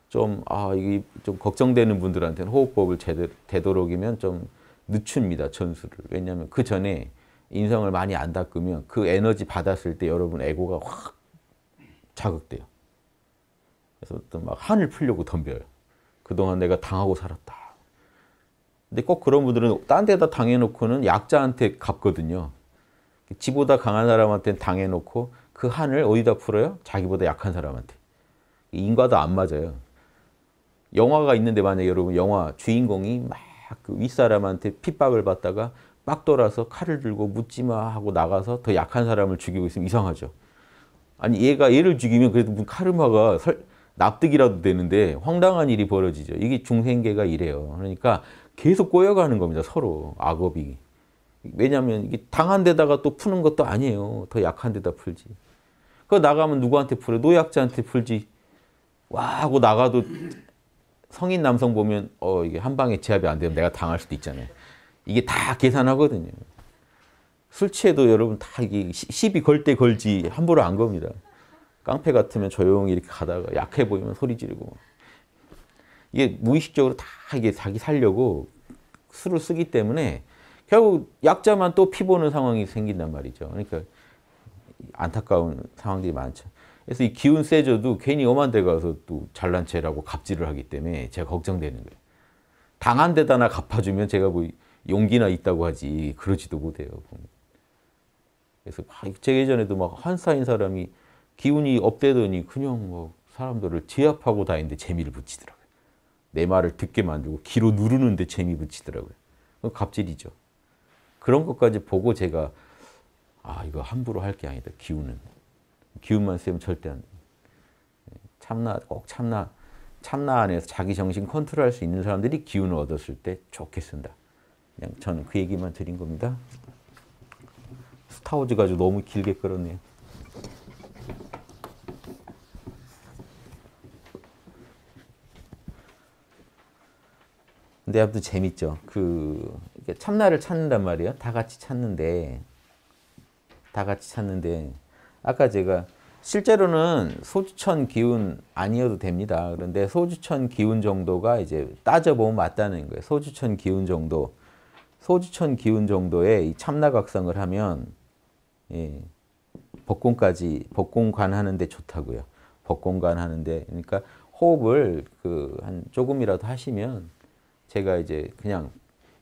A: 좀, 아, 이게 좀 걱정되는 분들한테는 호흡법을 되도록이면 좀 늦춥니다, 전수를. 왜냐하면 그 전에 인성을 많이 안 닦으면 그 에너지 받았을 때 여러분 에고가 확 자극돼요. 그래서 또 막 한을 풀려고 덤벼요. 그동안 내가 당하고 살았다. 근데 꼭 그런 분들은 딴 데다 당해놓고는 약자한테 갚거든요. 지보다 강한 사람한테 당해놓고 그 한을 어디다 풀어요? 자기보다 약한 사람한테. 인과도 안 맞아요. 영화가 있는데 만약 여러분 영화 주인공이 막그 윗사람한테 핍박을 받다가 빡 돌아서 칼을 들고 묻지마 하고 나가서 더 약한 사람을 죽이고 있으면 이상하죠. 아니 얘가 얘를 죽이면 그래도 카르마가 설, 납득이라도 되는데 황당한 일이 벌어지죠. 이게 중생계가 이래요. 그러니까 계속 꼬여가는 겁니다. 서로 악업이. 왜냐하면 이게 당한 데다가 또 푸는 것도 아니에요. 더 약한 데다 풀지. 그거 나가면 누구한테 풀어? 노약자한테 풀지. 와 하고 나가도 성인 남성 보면 어 이게 한 방에 제압이 안 되면 내가 당할 수도 있잖아요. 이게 다 계산하거든요. 술 취해도 여러분 다 이게 시비 걸 때 걸지 함부로 안 겁니다. 깡패 같으면 조용히 이렇게 가다가 약해 보이면 소리 지르고 이게 무의식적으로 다 이게 자기 살려고 술을 쓰기 때문에 결국 약자만 또 피보는 상황이 생긴단 말이죠. 그러니까 안타까운 상황들이 많죠. 그래서 이 기운 세져도 괜히 엄한 데 가서 또 잘난 체라고 갑질을 하기 때문에 제가 걱정되는 거예요. 당한 데다나 갚아주면 제가 뭐 용기나 있다고 하지 그러지도 못해요. 그래서 제 예전에도 막 한사인 사람이 기운이 업되더니 그냥 뭐 사람들을 제압하고 다니는데 재미를 붙이더라고요. 내 말을 듣게 만들고 귀로 누르는데 재미 붙이더라고요. 갑질이죠. 그런 것까지 보고 제가 아 이거 함부로 할 게 아니다. 기운은. 기운만 쓰면 절대 안 예, 참나 꼭 참나 참나 안에서 자기 정신 컨트롤할 수 있는 사람들이 기운을 얻었을 때 좋게 쓴다. 그냥 저는 그 얘기만 드린 겁니다. 스타워즈 가지고 너무 길게 끌었네요. 근데 아무튼 재밌죠. 그 참나를 찾는단 말이에요. 다 같이 찾는데 다 같이 찾는데 아까 제가 실제로는 소주천 기운 아니어도 됩니다. 그런데 소주천 기운 정도가 이제 따져보면 맞다는 거예요. 소주천 기운 정도. 소주천 기운 정도의 참나각성을 하면 예, 복공까지 복공관 하는데 좋다고요. 복공관 하는데 그러니까 호흡을 그 한 조금이라도 하시면 제가 이제 그냥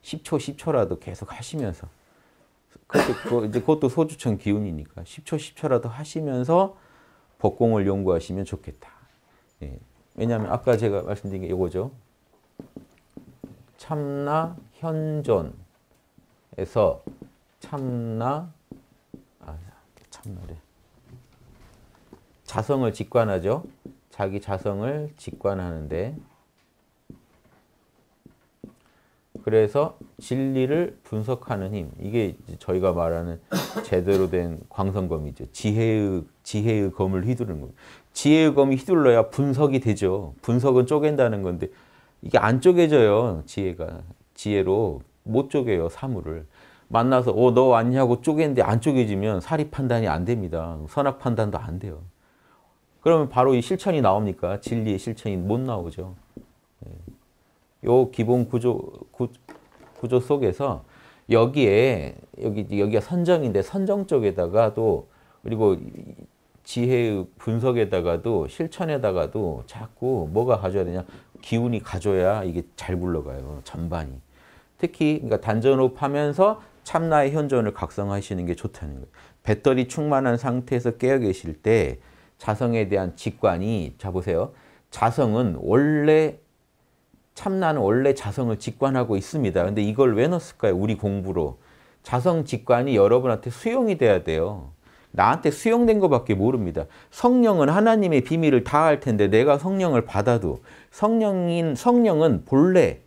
A: 10초 10초라도 계속 하시면서 그것도, 이제 그것도 소주천 기운이니까 10초 10초라도 하시면서 복공을 연구하시면 좋겠다. 예. 왜냐하면 아까 제가 말씀드린 게 이거죠. 참나 현존에서 참나 아, 참나래 자성을 직관하죠. 자기 자성을 직관하는데 그래서 진리를 분석하는 힘. 이게 저희가 말하는 제대로 된 광선검이죠. 지혜의, 지혜의 검을 휘두르는 겁니다. 지혜의 검이 휘둘러야 분석이 되죠. 분석은 쪼갠다는 건데 이게 안 쪼개져요. 지혜가. 지혜로 못 쪼개요. 사물을. 만나서 어, 너 왔냐고 쪼개데안 쪼개지면 사리 판단이 안 됩니다. 선악 판단도 안 돼요. 그러면 바로 이 실천이 나옵니까? 진리의 실천이 못 나오죠. 요 기본 구조 구, 구조 속에서 여기에 여기 여기가 선정인데 선정 쪽에다가도 그리고 지혜의 분석에다가도 실천에다가도 자꾸 뭐가 가져야 되냐 기운이 가져야 이게 잘 굴러가요 전반이 특히 그러니까 단전호흡하면서 참나의 현존을 각성하시는 게 좋다는 거예요 배터리 충만한 상태에서 깨어 계실 때 자성에 대한 직관이 자 보세요 자성은 원래 참나는 원래 자성을 직관하고 있습니다. 근데 이걸 왜 넣었을까요? 우리 공부로. 자성 직관이 여러분한테 수용이 돼야 돼요. 나한테 수용된 것밖에 모릅니다. 성령은 하나님의 비밀을 다 알 텐데 내가 성령을 받아도 성령인 성령은 본래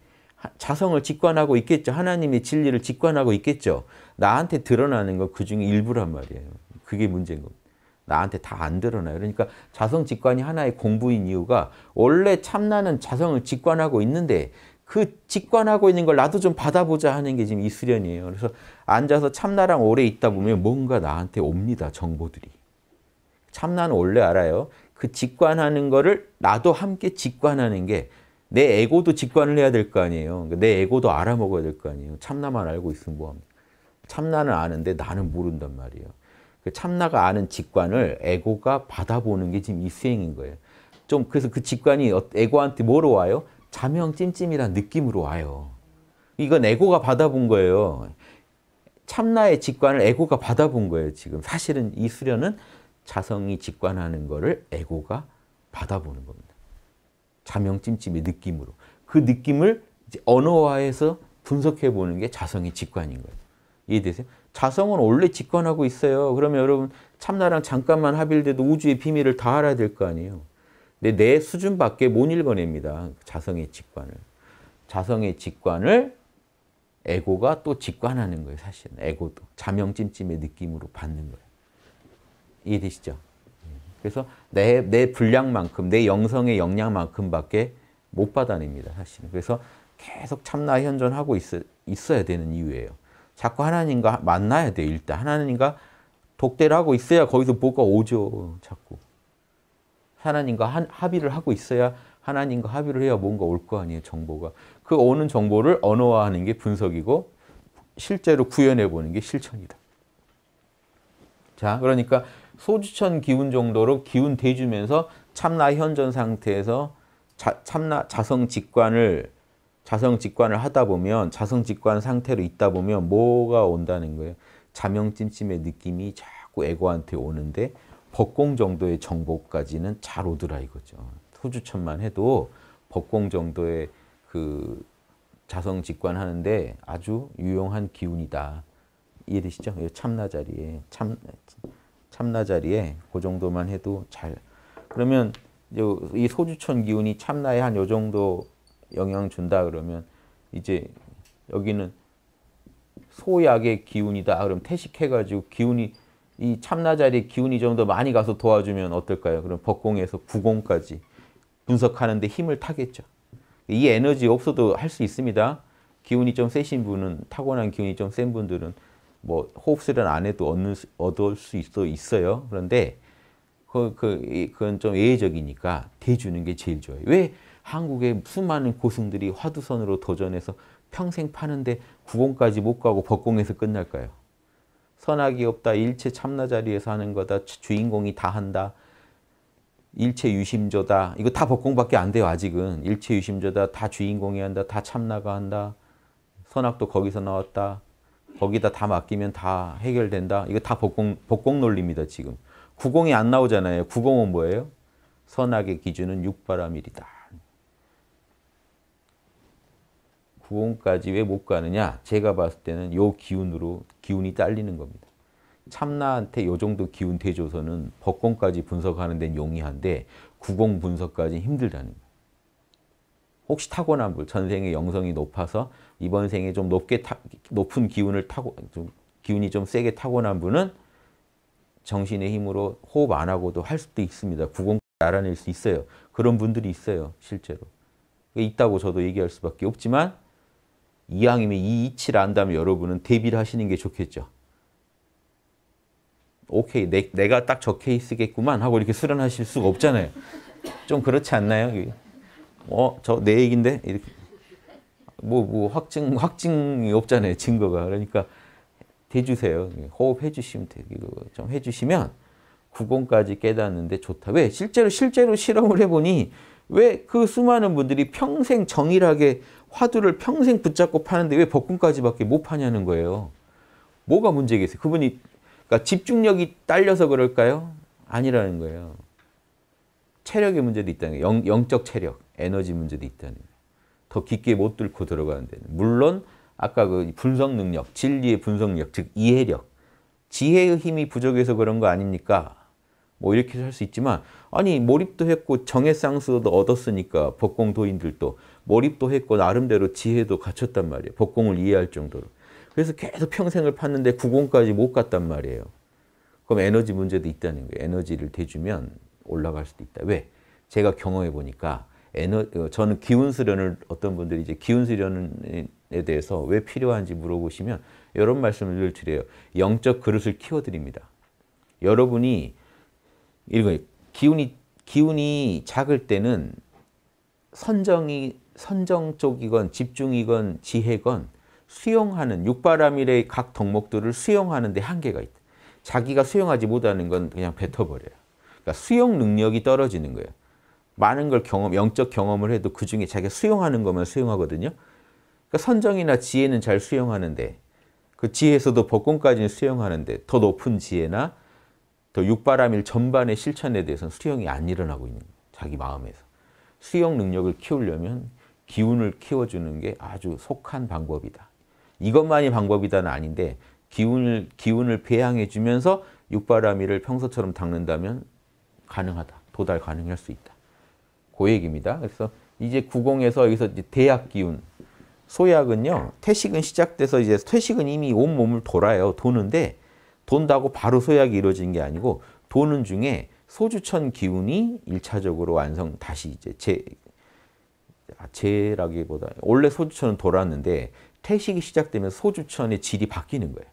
A: 자성을 직관하고 있겠죠. 하나님의 진리를 직관하고 있겠죠. 나한테 드러나는 건 그중에 일부란 말이에요. 그게 문제인 겁니다. 나한테 다 안 드러나요. 그러니까 자성 직관이 하나의 공부인 이유가 원래 참나는 자성을 직관하고 있는데 그 직관하고 있는 걸 나도 좀 받아보자 하는 게 지금 이 수련이에요. 그래서 앉아서 참나랑 오래 있다 보면 뭔가 나한테 옵니다. 정보들이. 참나는 원래 알아요. 그 직관하는 거를 나도 함께 직관하는 게 내 에고도 직관을 해야 될 거 아니에요. 그러니까 내 에고도 알아먹어야 될 거 아니에요. 참나만 알고 있으면 뭐합니까? 참나는 아는데 나는 모른단 말이에요. 그 참나가 아는 직관을 에고가 받아보는 게 지금 이 수행인 거예요. 좀 그래서 그 직관이 어, 에고한테 뭐로 와요? 자명 찜찜이란 느낌으로 와요. 이건 에고가 받아본 거예요. 참나의 직관을 에고가 받아본 거예요. 지금 사실은 이 수련은 자성이 직관하는 거를 에고가 받아보는 겁니다. 자명 찜찜의 느낌으로. 그 느낌을 언어화해서 분석해 보는 게 자성의 직관인 거예요. 이해되세요? 자성은 원래 집권하고 있어요. 그러면 여러분 참나랑 잠깐만 합일돼도 우주의 비밀을 다 알아야 될 거 아니에요. 근데 내 수준밖에 못 읽어냅니다. 자성의 직관을. 자성의 직관을 에고가 또 직관하는 거예요. 사실 에고도. 자명찜찜의 느낌으로 받는 거예요. 이해되시죠? 그래서 내, 내 분량만큼, 내 영성의 역량만큼밖에 못 받아냅니다. 사실은. 그래서 계속 참나 현존하고 있어, 있어야 되는 이유예요. 자꾸 하나님과 만나야 돼 일단. 하나님과 독대를 하고 있어야 거기서 뭐가 오죠. 자꾸. 하나님과 한, 합의를 하고 있어야 하나님과 합의를 해야 뭔가 올 거 아니에요. 정보가. 그 오는 정보를 언어화하는 게 분석이고 실제로 구현해 보는 게 실천이다. 자, 그러니까 소주천 기운 정도로 기운 대주면서 참나 현전 상태에서 자, 참나 자성 직관을 자성 직관을 하다 보면 자성 직관 상태로 있다 보면 뭐가 온다는 거예요. 자명찜찜의 느낌이 자꾸 에고한테 오는데 법공 정도의 정보까지는 잘 오더라 이거죠. 소주천만 해도 법공 정도의 그 자성 직관하는데 아주 유용한 기운이다. 이해되시죠? 참나 자리에 참 참나 자리에 그 정도만 해도 잘 그러면 이 소주천 기운이 참나의 한요 정도 영향 준다 그러면 이제 여기는 소약의 기운이다. 그럼 태식해가지고 기운이 이 참나자리 기운이 좀 더 많이 가서 도와주면 어떨까요? 그럼 법공에서 구공까지 분석하는 데 힘을 타겠죠. 이 에너지 없어도 할 수 있습니다. 기운이 좀 세신 분은 타고난 기운이 좀 센 분들은 뭐 호흡수련 안 해도 얻는 얻을 수 있어 있어요. 그런데 그, 그, 그건 좀 예외적이니까 대주는 게 제일 좋아요. 왜 한국의 수많은 고승들이 화두선으로 도전해서 평생 파는데 구공까지 못 가고 법공에서 끝날까요? 선악이 없다. 일체 참나자리에서 하는 거다. 주인공이 다 한다. 일체 유심조다. 이거 다 법공밖에 안 돼요. 아직은. 일체 유심조다. 다 주인공이 한다. 다 참나가 한다. 선악도 거기서 나왔다. 거기다 다 맡기면 다 해결된다. 이거 다 법공, 법공 논리입니다. 지금. 구공이 안 나오잖아요. 구공은 뭐예요? 선악의 기준은 육바라밀이다. 구원까지 왜 못 가느냐? 제가 봤을 때는 요 기운으로 기운이 딸리는 겁니다. 참나한테 요 정도 기운 대줘서는 법권까지 분석하는 데는 용이한데 구공 분석까지 힘들다는 거예요. 혹시 타고난 분, 전생에 영성이 높아서 이번 생에 좀 높게 타, 높은 기운을 타고 좀 기운이 좀 세게 타고난 분은 정신의 힘으로 호흡 안 하고도 할 수도 있습니다. 구공 알아낼 수 있어요. 그런 분들이 있어요, 실제로. 있다고 저도 얘기할 수밖에 없지만 이왕이면이 이치를 안다면 여러분은 대비를 하시는 게 좋겠죠. 오케이, 내, 내가 딱 저 케이스겠구만 하고 이렇게 수련하실 수가 없잖아요. 좀 그렇지 않나요? 어, 저 내 얘기인데? 이렇게. 뭐, 뭐, 확증, 확증이 없잖아요. 증거가. 그러니까 대주세요. 호흡해 주시면 되고, 좀 해주시면 구공까지 깨닫는데 좋다. 왜? 실제로, 실제로 실험을 해보니 왜 그 수많은 분들이 평생 정일하게 화두를 평생 붙잡고 파는데 왜 복근까지밖에 못 파냐는 거예요. 뭐가 문제겠어요? 그분이 그러니까 집중력이 딸려서 그럴까요? 아니라는 거예요. 체력의 문제도 있다는 거예요. 영, 적 체력, 에너지 문제도 있다는 거예요. 더 깊게 못 뚫고 들어가는 데는. 물론 아까 그 분석 능력, 진리의 분석 력즉 이해력, 지혜의 힘이 부족해서 그런 거 아닙니까? 뭐 이렇게 할 수 있지만 아니 몰입도 했고 정의 쌍수도 얻었으니까 법공도인들도 몰입도 했고 나름대로 지혜도 갖췄단 말이에요. 복공을 이해할 정도로. 그래서 계속 평생을 팠는데 구공까지 못 갔단 말이에요. 그럼 에너지 문제도 있다는 거예요. 에너지를 대주면 올라갈 수도 있다. 왜? 제가 경험해 보니까 에너 어, 저는 기운 수련을 어떤 분들이 이제 기운 수련에 대해서 왜 필요한지 물어보시면 이런 말씀을 늘 드려요. 영적 그릇을 키워 드립니다. 여러분이 이거 기운이 기운이 작을 때는 선정이 선정 쪽이건 집중이건 지혜건 수용하는 육바라밀의 각 덕목들을 수용하는 데 한계가 있다. 자기가 수용하지 못하는 건 그냥 뱉어버려요. 그러니까 수용 능력이 떨어지는 거예요. 많은 걸 경험, 영적 경험을 해도 그중에 자기가 수용하는 것만 수용하거든요. 그러니까 선정이나 지혜는 잘 수용하는데 그 지혜에서도 복권까지는 수용하는데 더 높은 지혜나 더 육바라밀 전반의 실천에 대해서는 수용이 안 일어나고 있는 거예요. 자기 마음에서. 수용 능력을 키우려면 기운을 키워주는 게 아주 속한 방법이다. 이것만이 방법이다는 아닌데 기운을 기운을 배양해 주면서 육바라미를 평소처럼 닦는다면 가능하다. 도달 가능할 수 있다. 그 얘기입니다. 그래서 이제 구공에서 여기서 이제 대약 기운 소약은요. 태식은 시작돼서 이제 태식은 이미 온 몸을 돌아요. 도는데 돈다고 바로 소약이 이루어진 게 아니고 도는 중에 소주천 기운이 일차적으로 완성 다시 이제 제 제라기보다 원래 소주천은 돌았는데 태식이 시작되면 소주천의 질이 바뀌는 거예요.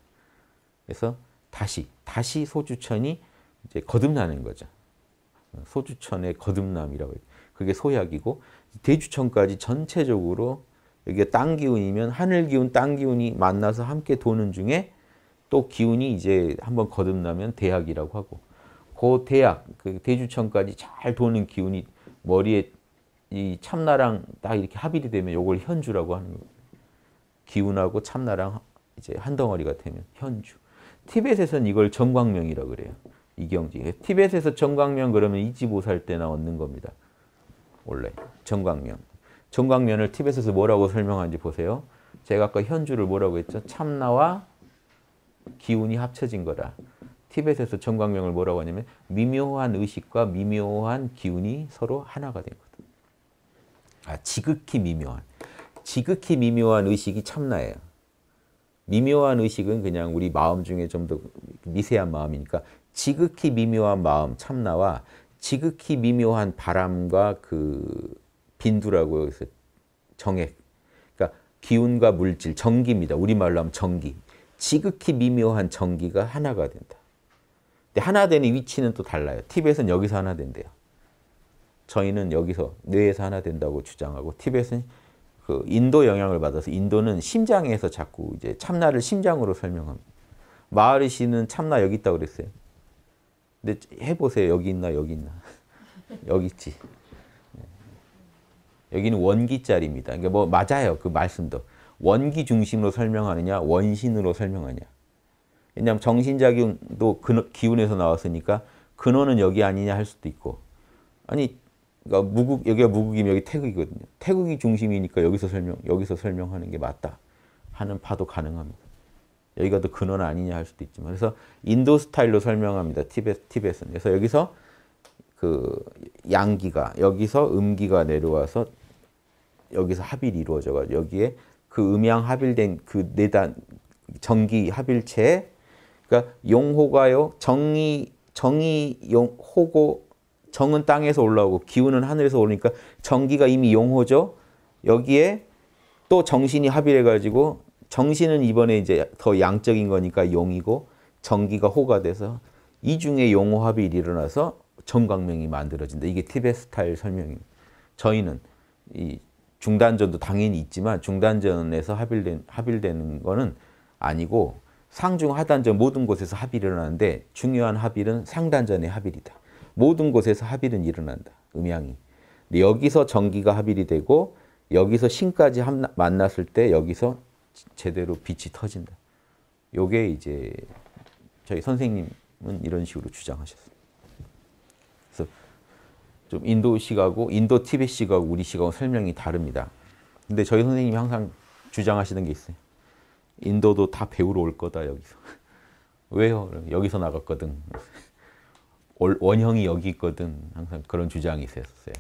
A: 그래서 다시 다시 소주천이 이제 거듭나는 거죠. 소주천의 거듭남이라고 그게 소약이고 대주천까지 전체적으로 여기가 땅 기운이면 하늘 기운, 땅 기운이 만나서 함께 도는 중에 또 기운이 이제 한번 거듭나면 대학이라고 하고 그 대학, 그 대주천까지 잘 도는 기운이 머리에 이 참나랑 딱 이렇게 합일이 되면 이걸 현주라고 하는 거예요. 기운하고 참나랑 이제 한 덩어리가 되면 현주. 티벳에서는 이걸 정광명이라고 그래요. 이경지. 티벳에서 정광명 그러면 이지보살 때나 얻는 겁니다. 원래 정광명. 정광면을 티벳에서 뭐라고 설명하는지 보세요. 제가 아까 현주를 뭐라고 했죠? 참나와 기운이 합쳐진 거라. 티벳에서 정광명을 뭐라고 하냐면 미묘한 의식과 미묘한 기운이 서로 하나가 된거예 아, 지극히 미묘한. 지극히 미묘한 의식이 참나예요. 미묘한 의식은 그냥 우리 마음 중에 좀 더 미세한 마음이니까 지극히 미묘한 마음, 참나와 지극히 미묘한 바람과 그 빈두라고 해서 정액, 그러니까 기운과 물질, 전기입니다. 우리말로 하면 전기. 지극히 미묘한 전기가 하나가 된다. 근데 하나 되는 위치는 또 달라요. t v 에 여기서 하나 된대요. 저희는 여기서 뇌에서 하나 된다고 주장하고 티벳은 그 인도 영향을 받아서 인도는 심장에서 자꾸 이제 참나를 심장으로 설명합니다. 마하리시는 참나 여기 있다 그랬어요. 근데 해보세요. 여기 있나 여기 있나. 여기 있지. 네. 여기는 원기짜리입니다. 그러니까 뭐 맞아요. 그 말씀도. 원기 중심으로 설명하느냐 원신으로 설명하냐. 왜냐하면 정신작용도 기운에서 나왔으니까 근원은 여기 아니냐 할 수도 있고 아니 그러니까 무국 여기가 무국이면 여기 태극이거든요. 태극이 중심이니까 여기서 설명 여기서 설명하는 게 맞다 하는 파도 가능합니다. 여기가 더 근원 아니냐 할 수도 있지만 그래서 인도 스타일로 설명합니다. 티벳 티벳은 그래서 여기서 그 양기가 여기서 음기가 내려와서 여기서 합일이 이루어져 가지고 여기에 그 음양 합일된 그 내단 정기 합일체 그러니까 용호가요 정이 정이 용 호고 정은 땅에서 올라오고 기운은 하늘에서 오니까 정기가 이미 용호죠. 여기에 또 정신이 합의해 가지고 정신은 이번에 이제 더 양적인 거니까 용이고 정기가 호가 돼서 이 중에 용호 합이 일어나서 정강명이 만들어진다. 이게 티벳 스타일 설명입니다. 저희는 이 중단전도 당연히 있지만 중단전에서 합일된, 합일되는 거는 아니고 상중 하단전 모든 곳에서 합이 일어나는데 중요한 합일은 상단전의 합일이다. 모든 곳에서 합일은 일어난다. 음양이. 근데 여기서 전기가 합일이 되고 여기서 신까지 함나, 만났을 때 여기서 제대로 빛이 터진다. 요게 이제 저희 선생님은 이런 식으로 주장하셨어요. 그래서 좀 인도식하고 인도 TV식하고 우리식하고 설명이 다릅니다. 근데 저희 선생님이 항상 주장하시는 게 있어요. 인도도 다 배우러 올 거다 여기서.
B: 왜요?
A: 여기서 나갔거든. 원형이 여기 있거든 항상 그런 주장이 있었어요.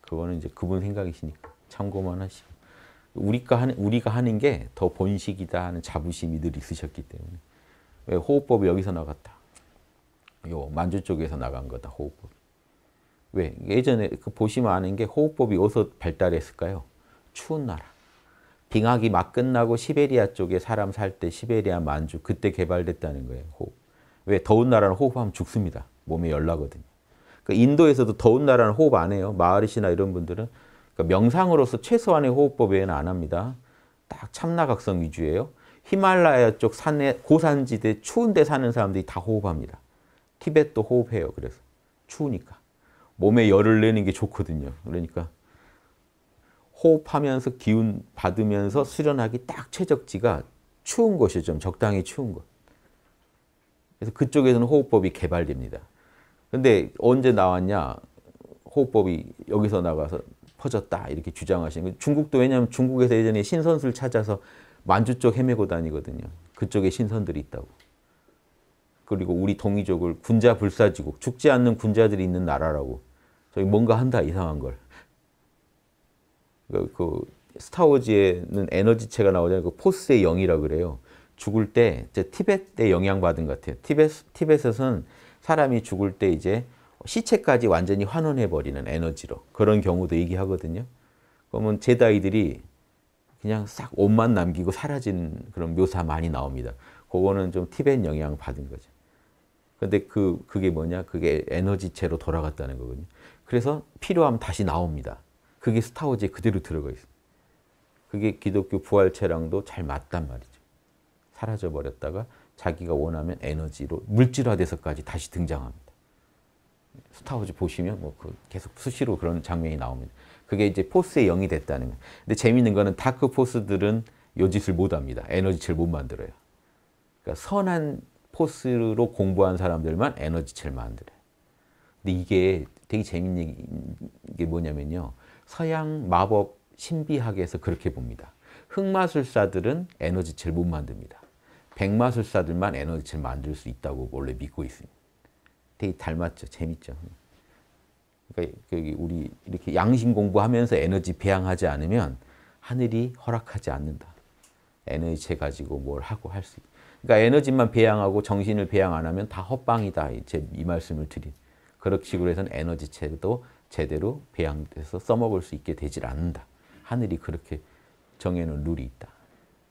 A: 그거는 이제 그분 생각이시니까 참고만 하시고 우리가 하는 우리가 하는 게 더 본식이다 하는 자부심이 늘 있으셨기 때문에 왜 호흡법이 여기서 나갔다. 요 만주 쪽에서 나간 거다 호흡법. 왜 예전에 그 보시면 아는 게 호흡법이 어디서 발달했을까요? 추운 나라. 빙하기 막 끝나고 시베리아 쪽에 사람 살 때 시베리아 만주 그때 개발됐다는 거예요. 호흡. 왜 더운 나라는 호흡하면 죽습니다. 몸에 열나거든요. 그러니까 인도에서도 더운 나라는 호흡 안 해요. 마하리시나 이런 분들은 그러니까 명상으로서 최소한의 호흡법 외에는 안 합니다. 딱 참나각성 위주예요. 히말라야 쪽 산에 고산지대 추운데 사는 사람들이 다 호흡합니다. 티벳도 호흡해요. 그래서 추우니까 몸에 열을 내는 게 좋거든요. 그러니까 호흡하면서 기운 받으면서 수련하기 딱 최적지가 추운 곳이죠. 좀 적당히 추운 곳. 그래서 그쪽에서는 호흡법이 개발됩니다. 근데 언제 나왔냐? 호흡법이 여기서 나가서 퍼졌다 이렇게 주장하시는 거예요. 중국도 왜냐하면 중국에서 예전에 신선수를 찾아서 만주 쪽 헤매고 다니거든요. 그쪽에 신선들이 있다고. 그리고 우리 동이족을 군자 불사지국, 죽지 않는 군자들이 있는 나라라고. 저기 뭔가 한다 이상한 걸. 그, 그 스타워즈에는 에너지체가 나오잖아요. 그 포스의 영이라 고 그래요. 죽을 때 이제 티벳의 영향 받은 것 같아요. 티벳 티벳에서는 사람이 죽을 때 이제 시체까지 완전히 환원해버리는 에너지로 그런 경우도 얘기하거든요. 그러면 제다이들이 그냥 싹 옷만 남기고 사라진 그런 묘사 많이 나옵니다. 그거는 좀 티벳 영향 받은 거죠. 근데 그, 그게 뭐냐? 그게 에너지체로 돌아갔다는 거거든요. 그래서 필요하면 다시 나옵니다. 그게 스타워즈에 그대로 들어가 있어요. 그게 기독교 부활체랑도 잘 맞단 말이죠. 사라져버렸다가 자기가 원하면 에너지로 물질화돼서까지 다시 등장합니다. 스타워즈 보시면 뭐그 계속 수시로 그런 장면이 나옵니다. 그게 이제 포스의 영이 됐다는 거. 근데 재밌는 거는 다크 포스들은 요 짓을 못 합니다. 에너지체를 못 만들어요. 그러니까 선한 포스로 공부한 사람들만 에너지체를 만들어요. 근데 이게 되게 재밌는 게 뭐냐면요. 서양 마법 신비학에서 그렇게 봅니다. 흑마술사들은 에너지체를 못 만듭니다. 백마술사들만 에너지체를 만들 수 있다고 원래 믿고 있습니다. 되게 닮았죠. 재밌죠. 그러니까 우리 이렇게 양심 공부하면서 에너지 배양하지 않으면 하늘이 허락하지 않는다. 에너지체 가지고 뭘 하고 할 수 있다. 그러니까 에너지만 배양하고 정신을 배양 안 하면 다 헛방이다. 제이 말씀을 드린. 그런 식으로 해서는 에너지체도 제대로 배양돼서 써먹을 수 있게 되질 않는다. 하늘이 그렇게 정해놓은 룰이 있다.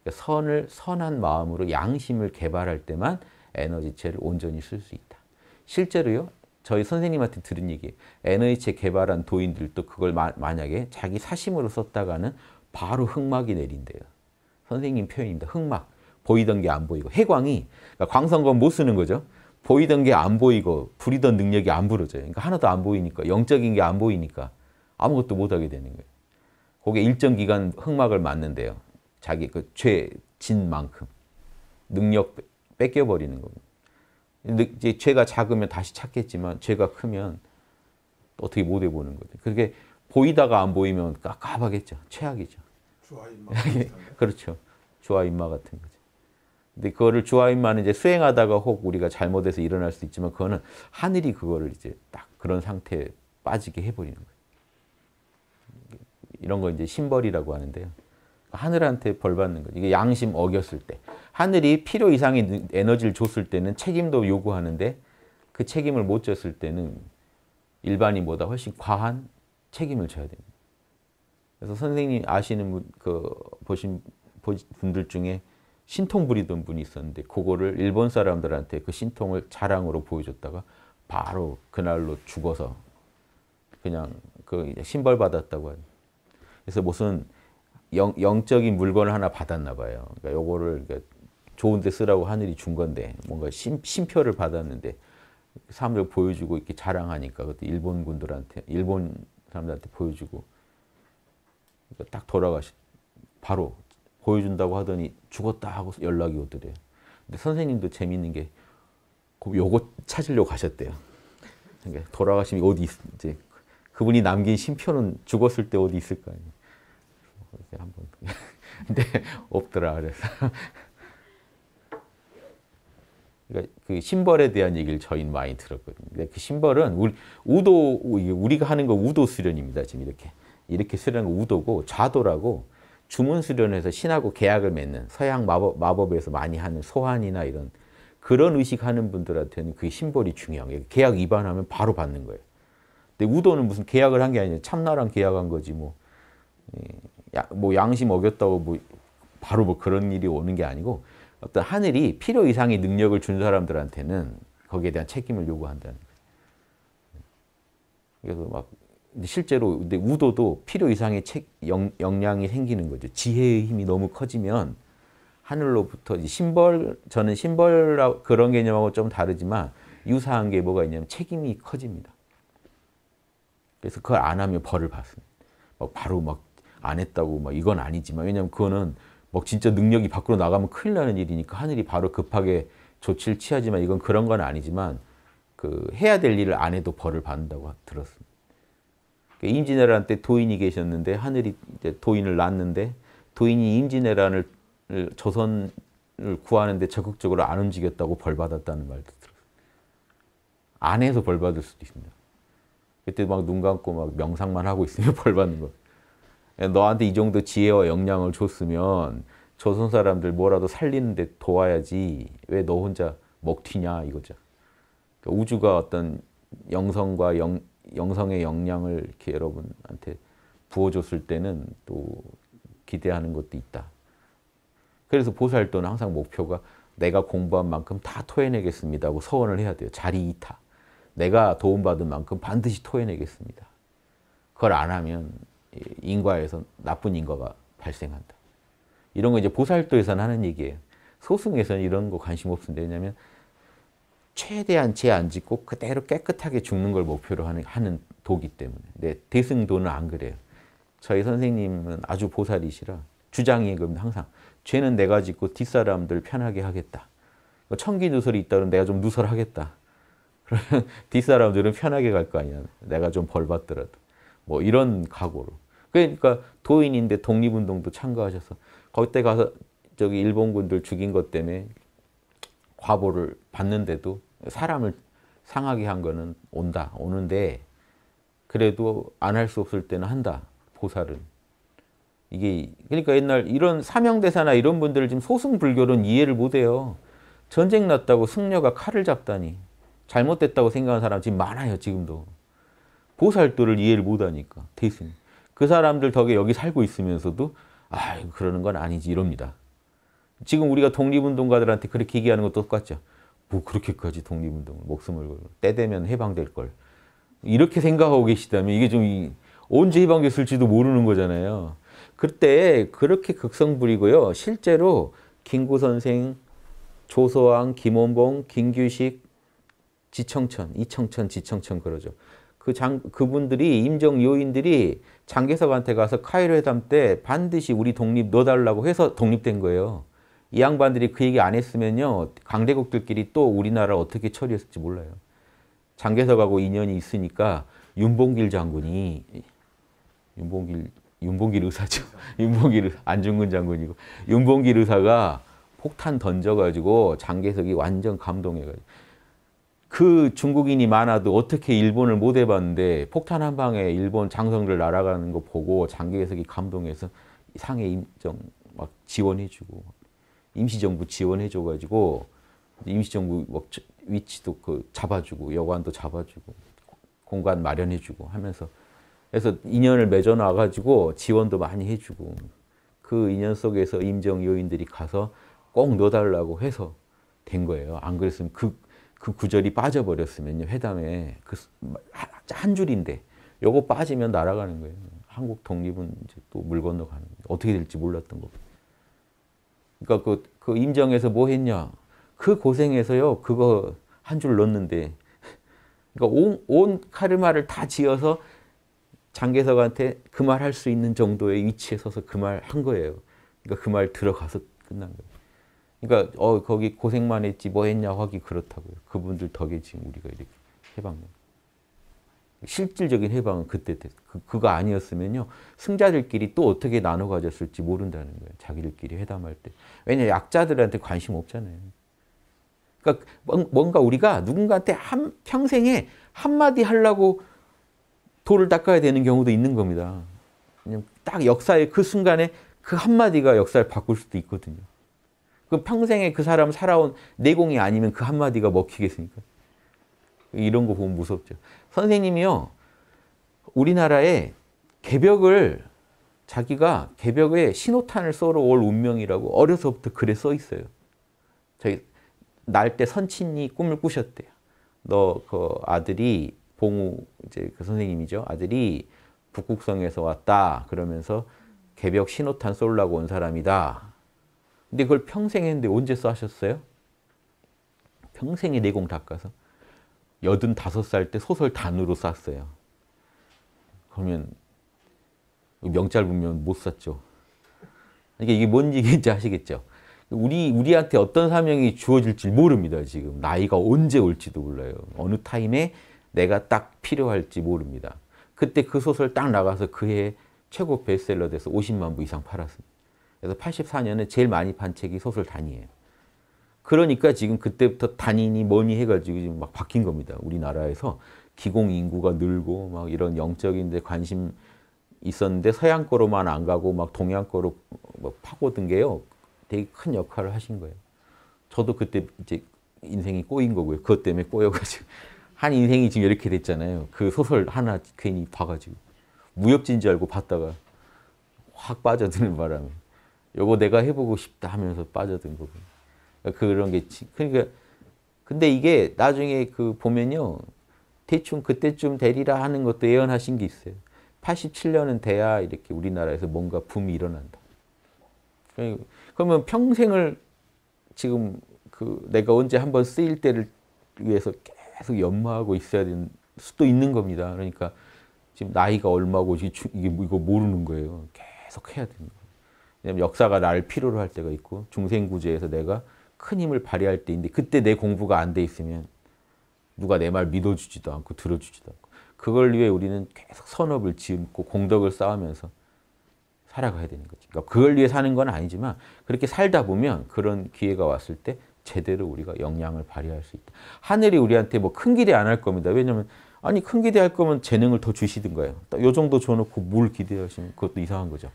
A: 그러니까 선을 선한 마음으로 양심을 개발할 때만 에너지체를 온전히 쓸 수 있다. 실제로요. 저희 선생님한테 들은 얘기 에너지체 개발한 도인들도 그걸 마, 만약에 자기 사심으로 썼다가는 바로 흑막이 내린대요. 선생님 표현입니다. 흑막. 보이던 게 안 보이고 해광이 그러니까 광선건 못 쓰는 거죠. 보이던 게 안 보이고 부리던 능력이 안 부러져요. 그러니까 하나도 안 보이니까 영적인 게 안 보이니까 아무것도 못하게 되는 거예요. 그게 일정 기간 흑막을 맞는데요. 자기 그 죄진 만큼 능력 뺏겨버리는 겁니다. 이제 죄가 작으면 다시 찾겠지만 죄가 크면 어떻게 못 해보는 거죠. 그렇게 보이다가 안 보이면 깝깝하겠죠. 최악이죠. 그렇죠. 주아인마 같은 거죠. 근데 그거를 주아인마는 이제 수행하다가 혹 우리가 잘못해서 일어날 수 있지만 그거는 하늘이 그거를 이제 딱 그런 상태에 빠지게 해버리는 거예요. 이런 거 이제 심벌이라고 하는데요. 하늘한테 벌 받는 거죠. 이게 양심 어겼을 때. 하늘이 필요 이상의 에너지를 줬을 때는 책임도 요구하는데 그 책임을 못 졌을 때는 일반인보다 훨씬 과한 책임을 져야 됩니다. 그래서 선생님 아시는 분, 그 보신 분들 중에 신통 부리던 분이 있었는데 그거를 일본 사람들한테 그 신통을 자랑으로 보여줬다가 바로 그날로 죽어서 그냥 그 신벌 받았다고 하죠. 그래서 무슨 영, 적인 물건을 하나 받았나 봐요. 그러니까 요거를 그러니까 좋은데 쓰라고 하늘이 준 건데 뭔가 심, 표를 받았는데 사람들 보여주고 이렇게 자랑하니까 그때 일본 군들한테 일본 사람들한테 보여주고 그러니까 딱 돌아가시 바로 보여준다고 하더니 죽었다 하고 연락이 오더래요. 근데 선생님도 재밌는 게 그 요거 찾으려고 가셨대요. 그러니까 돌아가시면 어디 있, 이제 그분이 남긴 심표는 죽었을 때 어디 있을 거요 이제 한번 근데 없더라 그래서 그러니까 그 심벌에 대한 얘기를 저희는 많이 들었거든요. 근데 그 심벌은 우리, 우도 우리가 하는 거 우도 수련입니다. 지금 이렇게 이렇게 수련한 거 우도고 좌도라고 주문 수련에서 신하고 계약을 맺는 서양 마법, 마법에서 많이 하는 소환이나 이런 그런 의식하는 분들한테는 그 심벌이 중요한 거예요. 계약 위반하면 바로 받는 거예요. 근데 우도는 무슨 계약을 한 게 아니라 참나랑 계약한 거지 뭐. 예. 야, 뭐 양심 어겼다고 뭐 바로 뭐 그런 일이 오는 게 아니고 어떤 하늘이 필요 이상의 능력을 준 사람들한테는 거기에 대한 책임을 요구한다는 거예요. 그래서 막 실제로 근데 우도도 필요 이상의 책, 영, 량이 생기는 거죠. 지혜의 힘이 너무 커지면 하늘로부터 신벌 저는 신벌 그런 개념하고 좀 다르지만 유사한 게 뭐가 있냐면 책임이 커집니다. 그래서 그걸 안 하면 벌을 받습니다. 막 바로 막안 했다고 막 이건 아니지만 왜냐면 그거는 막 진짜 능력이 밖으로 나가면 큰일 나는 일이니까 하늘이 바로 급하게 조치를 취하지만 이건 그런 건 아니지만 그 해야 될 일을 안 해도 벌을 받는다고 들었습니다. 그 임진왜란 때 도인이 계셨는데 하늘이 도인을 낳는데 도인이 임진왜란을 조선을 구하는데 적극적으로 안 움직였다고 벌 받았다는 말도 들었어요. 안 해서 벌 받을 수도 있습니다. 그때 막 눈 감고 막 명상만 하고 있으면 벌 받는 거. 예, 너한테 이 정도 지혜와 역량을 줬으면 조선 사람들 뭐라도 살리는데 도와야지 왜 너 혼자 먹튀냐 이거죠. 그러니까 우주가 어떤 영성과 영, 영성의 역량을 이렇게 여러분한테 부어줬을 때는 또 기대하는 것도 있다. 그래서 보살도는 항상 목표가 내가 공부한 만큼 다 토해내겠습니다 하고 서원을 해야 돼요. 자리 이타. 내가 도움받은 만큼 반드시 토해내겠습니다. 그걸 안 하면 인과에서 나쁜 인과가 발생한다. 이런 거 이제 보살도에서는 하는 얘기예요. 소승에서는 이런 거 관심 없습니 왜냐하면 최대한 죄 안 짓고 그대로 깨끗하게 죽는 걸 목표로 하는, 하는 도기 때문에. 근데 대승도는 안 그래요. 저희 선생님은 아주 보살이시라 주장이 그럼 항상 죄는 내가 짓고 뒷사람들 편하게 하겠다. 뭐 청기 누설이 있다면 내가 좀 누설하겠다. 그러면 뒷사람들은 편하게 갈 거 아니야. 내가 좀 벌 받더라도. 뭐 이런 각오로. 그러니까 도인인데 독립운동도 참가하셔서 거기때 가서 저기 일본군들 죽인 것 때문에 과보를 받는데도 사람을 상하게 한 거는 온다 오는데 그래도 안 할 수 없을 때는 한다 보살은 이게 그러니까 옛날 이런 사명대사나 이런 분들을 지금 소승불교는 이해를 못해요 전쟁 났다고 승려가 칼을 잡다니 잘못됐다고 생각하는 사람 지금 많아요 지금도 보살도를 이해를 못하니까 대신 그 사람들 덕에 여기 살고 있으면서도 아 그러는 건 아니지 이럽니다. 지금 우리가 독립운동가들한테 그렇게 얘기하는 것도 똑같죠. 뭐 그렇게까지 독립운동을 목숨을 걸고 때 되면 해방될 걸 이렇게 생각하고 계시다면 이게 좀 언제 해방됐을지도 모르는 거잖아요. 그때 그렇게 극성 부리고요. 실제로 김구 선생, 조서왕, 김원봉, 김규식, 지청천, 이청천, 지청천 그러죠. 그 장, 그분들이 임정 요인들이 장개석한테 가서 카이로 회담 때 반드시 우리 독립 넣어달라고 해서 독립된 거예요. 이 양반들이 그 얘기 안 했으면요. 강대국들끼리 또 우리나라를 어떻게 처리했을지 몰라요. 장개석하고 인연이 있으니까 윤봉길 장군이 윤봉길 윤봉길 의사죠. 윤봉길 안중근 장군이고 윤봉길 의사가 폭탄 던져가지고 장개석이 완전 감동해가지고 그 중국인이 많아도 어떻게 일본을 못 해봤는데 폭탄 한 방에 일본 장성들 날아가는 거 보고 장기해석이 감동해서 상해 임정 막 지원해주고 임시정부 지원해줘가지고 임시정부 막 위치도 그 잡아주고 여관도 잡아주고 공간 마련해주고 하면서 그래서 인연을 맺어놔가지고 지원도 많이 해주고 그 인연 속에서 임정 요인들이 가서 꼭 넣어달라고 해서 된 거예요. 안 그랬으면 그그 구절이 빠져버렸으면요. 회담에 그 한 줄인데 요거 빠지면 날아가는 거예요. 한국 독립은 이제 또 물 건너가는 거예요. 어떻게 될지 몰랐던 거. 그러니까 그, 그 임정에서 뭐 했냐? 그 고생에서요. 그거 한 줄 넣었는데 그러니까 온, 온 카르마를 다 지어서 장계석한테 그 말 할 수 있는 정도의 위치에 서서 그 말 한 거예요. 그러니까 그 말 들어가서 끝난 거예요. 그러니까 어 거기 고생만 했지 뭐 했냐 고 하기 그렇다고요. 그분들 덕에 지금 우리가 이렇게 해방된 실질적인 해방은 그때 됐. 그, 그거 아니었으면요 승자들끼리 또 어떻게 나눠 가졌을지 모른다는 거예요. 자기들끼리 회담할 때 왜냐 약자들한테 관심 없잖아요. 그러니까 뭔가 우리가 누군가한테 한 평생에 한 마디 하려고 돌을 닦아야 되는 경우도 있는 겁니다. 그냥 딱 역사의 그 순간에 그 한마디가 역사를 바꿀 수도 있거든요. 그 평생에 그 사람 살아온 내공이 아니면 그 한마디가 먹히겠습니까? 이런 거 보면 무섭죠. 선생님이요. 우리나라에 개벽을 자기가 개벽에 신호탄을 쏘러 올 운명이라고 어려서부터 글에 써 있어요. 저희 날때 선친이 꿈을 꾸셨대요. 너 그 아들이 봉우 이제 그 선생님이죠. 아들이 북극성에서 왔다 그러면서 개벽 신호탄 쏠라고 온 사람이다. 근데 그걸 평생 했는데 언제 써셨어요? 하 평생에 내공 네 닦아서. 85살 때 소설 단으로 쌌어요. 그러면 명찰 보면 못 샀죠. 그러니까 이게 뭔 얘기인지 아시겠죠? 우리, 우리한테 어떤 사명이 주어질지 모릅니다, 지금. 나이가 언제 올지도 몰라요. 어느 타임에 내가 딱 필요할지 모릅니다. 그때 그 소설 딱 나가서 그 해 최고 베스트셀러 돼서 50만 부 이상 팔았습니다. 그래서 84년에 제일 많이 판 책이 소설 단위에요 그러니까 지금 그때부터 단인이 뭐니 해가지고 지금 막 바뀐 겁니다. 우리나라에서 기공 인구가 늘고 막 이런 영적인 데 관심 있었는데 서양 거로만 안 가고 막 동양 거로 뭐 파고든 게요. 되게 큰 역할을 하신 거예요. 저도 그때 이제 인생이 꼬인 거고요. 그것 때문에 꼬여가지고 한 인생이 지금 이렇게 됐잖아요. 그 소설 하나 괜히 봐가지고 무협지인 줄 알고 봤다가 확 빠져드는 바람에 요거 내가 해보고 싶다 하면서 빠져든 거고. 그러니까 그런 게, 그러니까, 근데 이게 나중에 그 보면요. 대충 그때쯤 되리라 하는 것도 예언하신 게 있어요. 87년은 돼야 이렇게 우리나라에서 뭔가 붐이 일어난다. 그러니까 그러면 평생을 지금 그 내가 언제 한 번 쓰일 때를 위해서 계속 연마하고 있어야 될 수도 있는 겁니다. 그러니까 지금 나이가 얼마고 이게 뭐 이거 모르는 거예요. 계속 해야 되는 거예요. 왜냐면 역사가 날 필요로 할 때가 있고 중생구제에서 내가 큰 힘을 발휘할 때인데 그때 내 공부가 안 돼 있으면 누가 내 말 믿어주지도 않고 들어주지도 않고 그걸 위해 우리는 계속 선업을 지고 공덕을 쌓으면서 살아가야 되는 거죠. 그러니까 그걸 위해 사는 건 아니지만 그렇게 살다 보면 그런 기회가 왔을 때 제대로 우리가 역량을 발휘할 수 있다. 하늘이 우리한테 뭐 큰 기대 안 할 겁니다. 왜냐면 아니 큰 기대할 거면 재능을 더 주시든가요. 요 정도 줘놓고 뭘 기대하시면 그것도 이상한 거죠.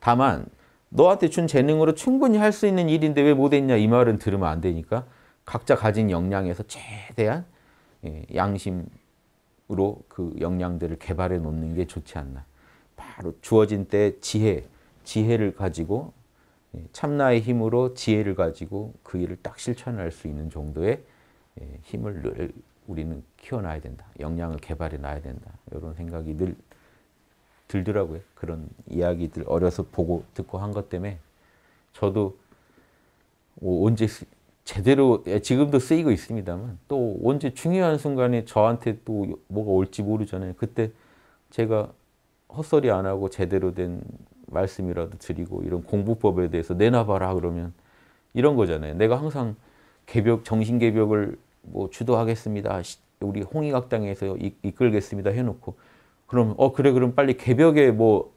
A: 다만 너한테 준 재능으로 충분히 할 수 있는 일인데 왜 못했냐 이 말은 들으면 안 되니까 각자 가진 역량에서 최대한 예, 양심으로 그 역량들을 개발해 놓는 게 좋지 않나. 바로 주어진 때 지혜, 지혜를 가지고 예, 참나의 힘으로 지혜를 가지고 그 일을 딱 실천할 수 있는 정도의 예, 힘을 늘 우리는 키워놔야 된다. 역량을 개발해 놔야 된다. 이런 생각이 늘 들더라고요. 그런 이야기들 어려서 보고 듣고 한 것 때문에 저도 뭐 언제 제대로 예, 지금도 쓰이고 있습니다만 또 언제 중요한 순간에 저한테 또 뭐가 올지 모르잖아요. 그때 제가 헛소리 안 하고 제대로 된 말씀이라도 드리고 이런 공부법에 대해서 내놔봐라 그러면 이런 거잖아요. 내가 항상 개벽 정신 개벽을 뭐 주도하겠습니다. 우리 홍익학당에서 이끌겠습니다 해놓고 그럼 어 그래 그럼 빨리 개벽에 뭐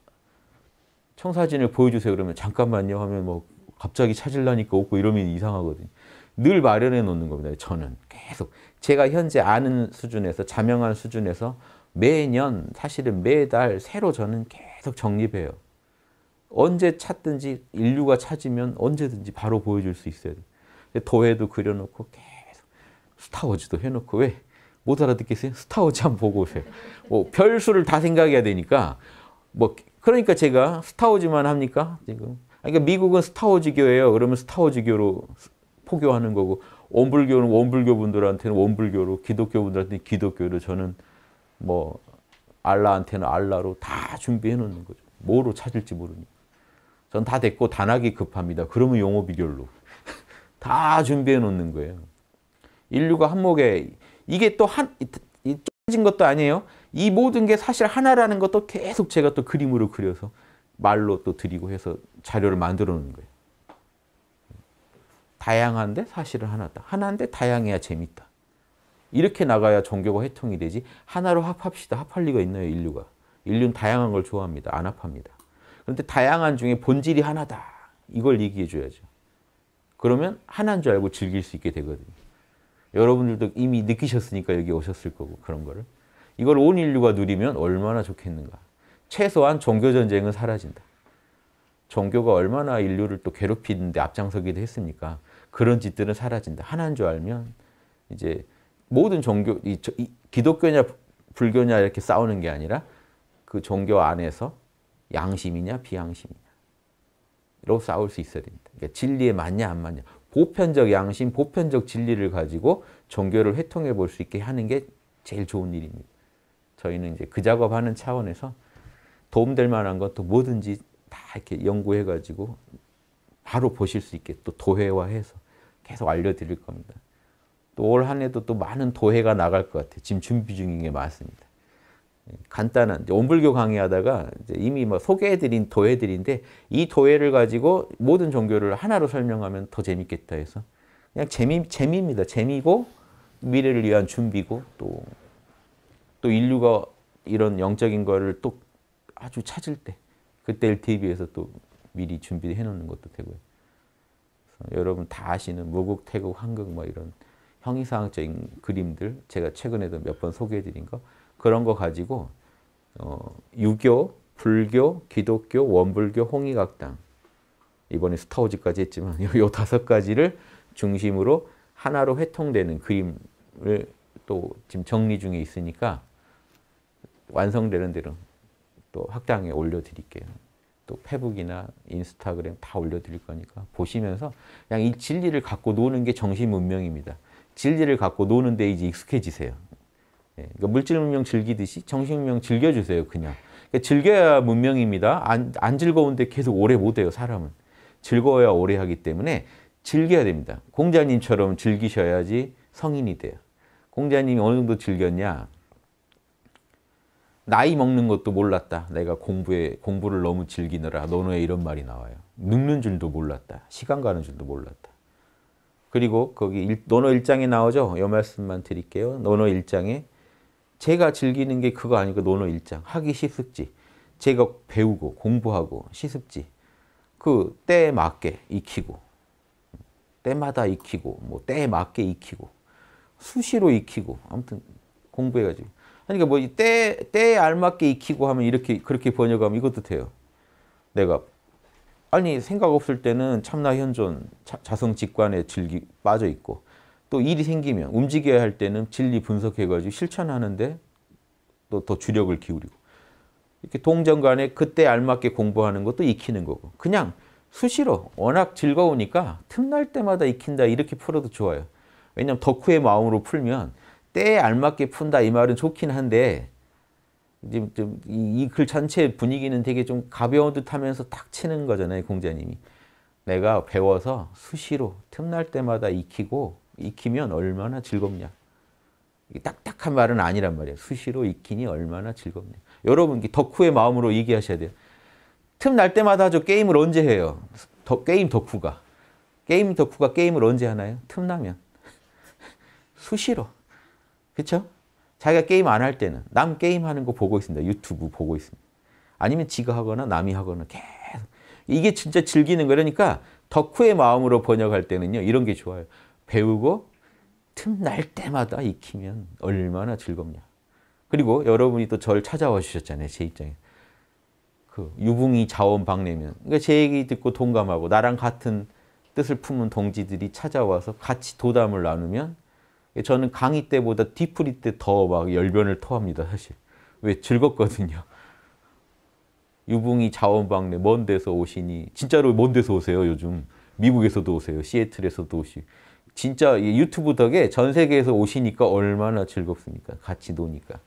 A: 청사진을 보여주세요 그러면 잠깐만요 하면 뭐 갑자기 찾으려니까 없고 이러면 이상하거든요. 늘 마련해 놓는 겁니다. 저는 계속 제가 현재 아는 수준에서 자명한 수준에서 매년 사실은 매달 새로 저는 계속 정립해요. 언제 찾든지 인류가 찾으면 언제든지 바로 보여줄 수 있어야 돼. 도회도 그려놓고 계속 스타워즈도 해놓고 왜? 못 알아듣겠어요? 스타워즈 한번 보고 오세요. 뭐 별수를 다 생각해야 되니까 뭐 그러니까 제가 스타워즈만 합니까? 지금 그러니까 미국은 스타워즈교예요. 그러면 스타워즈교로 포교하는 거고 원불교는 원불교 분들한테는 원불교로 기독교 분들한테는 기독교로 저는 뭐 알라한테는 알라로 다 준비해 놓는 거죠. 뭐로 찾을지 모르니까. 전 다 됐고 단학이 급합니다. 그러면 용어 비결로 다 준비해 놓는 거예요. 인류가 한몫에 이게 또 한, 진 것도 아니에요. 이 모든 게 사실 하나라는 것도 계속 제가 또 그림으로 그려서 말로 또 드리고 해서 자료를 만들어 놓는 거예요. 다양한데 사실은 하나다. 하나인데 다양해야 재밌다. 이렇게 나가야 종교가 회통이 되지 하나로 합합시다. 합할 리가 있나요? 인류가. 인류는 다양한 걸 좋아합니다. 안 합합니다. 그런데 다양한 중에 본질이 하나다. 이걸 얘기해 줘야죠. 그러면 하나인 줄 알고 즐길 수 있게 되거든요. 여러분들도 이미 느끼셨으니까 여기 오셨을 거고 그런 거를. 이걸 온 인류가 누리면 얼마나 좋겠는가. 최소한 종교전쟁은 사라진다. 종교가 얼마나 인류를 또 괴롭히는데 앞장서기도 했습니까? 그런 짓들은 사라진다. 하나인 줄 알면 이제 모든 종교, 이, 이, 기독교냐 불교냐 이렇게 싸우는 게 아니라 그 종교 안에서 양심이냐 비양심이냐로 싸울 수 있어야 됩다 그러니까 진리에 맞냐 안 맞냐. 보편적 양심, 보편적 진리를 가지고 종교를 회통해 볼 수 있게 하는 게 제일 좋은 일입니다. 저희는 이제 그 작업하는 차원에서 도움될 만한 것도 뭐든지 다 이렇게 연구해가지고 바로 보실 수 있게 또 도회화해서 계속 알려드릴 겁니다. 또 올한 해도 또 많은 도회가 나갈 것 같아요. 지금 준비 중인 게 많습니다. 간단한 온불교 강의하다가 이미 뭐 소개해드린 도예들인데이도예를 가지고 모든 종교를 하나로 설명하면 더 재밌겠다 해서 그냥 재미, 재미입니다. 재미고 미래를 위한 준비고 또, 또 인류가 이런 영적인 거를 또 아주 찾을 때 그때 LTV에서 또 미리 준비해 놓는 것도 되고요. 여러분 다 아시는 무국, 태국, 한국 뭐 이런 형이상학적인 그림들 제가 최근에도 몇 번 소개해드린 거 그런 거 가지고 어, 유교, 불교, 기독교, 원불교, 홍익각당 이번에 스타워즈까지 했지만 이 다섯 가지를 중심으로 하나로 회통되는 그림을 또 지금 정리 중에 있으니까 완성되는 대로 또 학당에 올려드릴게요. 또 페북이나 인스타그램 다 올려드릴 거니까 보시면서 그냥 이 진리를 갖고 노는 게 정신 문명입니다. 진리를 갖고 노는데 이제 익숙해지세요. 예, 그러니까 물질 문명 즐기듯이 정신 문명 즐겨주세요, 그냥. 그러니까 즐겨야 문명입니다. 안, 안 즐거운데 계속 오래 못 해요, 사람은. 즐거워야 오래 하기 때문에 즐겨야 됩니다. 공자님처럼 즐기셔야지 성인이 돼요. 공자님이 어느 정도 즐겼냐? 나이 먹는 것도 몰랐다. 내가 공부에 공부를 너무 즐기느라 논어에 이런 말이 나와요. 늙는 줄도 몰랐다. 시간 가는 줄도 몰랐다. 그리고 거기 일, 논어 1장에 나오죠. 요 말씀만 드릴게요. 논어 1장에 제가 즐기는 게 그거 아니고 논어 일장 하기 시습지 제가 배우고 공부하고 시습지 그 때에 맞게 익히고 때마다 익히고 뭐 때에 맞게 익히고 수시로 익히고 아무튼 공부해가지고 그러니까 뭐 때, 때에 알맞게 익히고 하면 이렇게 그렇게 번역하면 이것도 돼요 내가 아니 생각 없을 때는 참나 현존 자, 성 직관에 즐기 빠져 있고 또 일이 생기면 움직여야 할 때는 진리 분석해가지고 실천하는데 또 더 주력을 기울이고 이렇게 동전간에 그때 알맞게 공부하는 것도 익히는 거고 그냥 수시로 워낙 즐거우니까 틈날 때마다 익힌다 이렇게 풀어도 좋아요. 왜냐하면 덕후의 마음으로 풀면 때에 알맞게 푼다 이 말은 좋긴 한데 이 글 전체 분위기는 되게 좀 가벼운 듯 하면서 탁 치는 거잖아요, 공자님이. 내가 배워서 수시로 틈날 때마다 익히고 익히면 얼마나 즐겁냐. 딱딱한 말은 아니란 말이에요. 수시로 익히니 얼마나 즐겁냐. 여러분 덕후의 마음으로 얘기하셔야 돼요. 틈 날 때마다 저 게임을 언제 해요? 더, 게임 덕후가. 게임 덕후가 게임을 언제 하나요? 틈나면. 수시로. 그렇죠? 자기가 게임 안 할 때는 남 게임하는 거 보고 있습니다. 유튜브 보고 있습니다. 아니면 지가 하거나 남이 하거나 계속. 이게 진짜 즐기는 거라니까 그러니까 덕후의 마음으로 번역할 때는요. 이런 게 좋아요. 배우고 틈날 때마다 익히면 얼마나 즐겁냐. 그리고 여러분이 또 절 찾아와 주셨잖아요. 제 입장에. 그 유붕이 자원 박내면. 그러니까 제 얘기 듣고 동감하고 나랑 같은 뜻을 품은 동지들이 찾아와서 같이 도담을 나누면 저는 강의 때보다 뒤풀이 때 더 막 열변을 토합니다. 사실. 왜? 즐겁거든요. 유붕이 자원방내먼 데서 오시니 진짜로 먼 데서 오세요 요즘 미국에서도 오세요 시애틀에서도 오시고 진짜 유튜브 덕에 전 세계에서 오시니까 얼마나 즐겁습니까? 같이 노니까.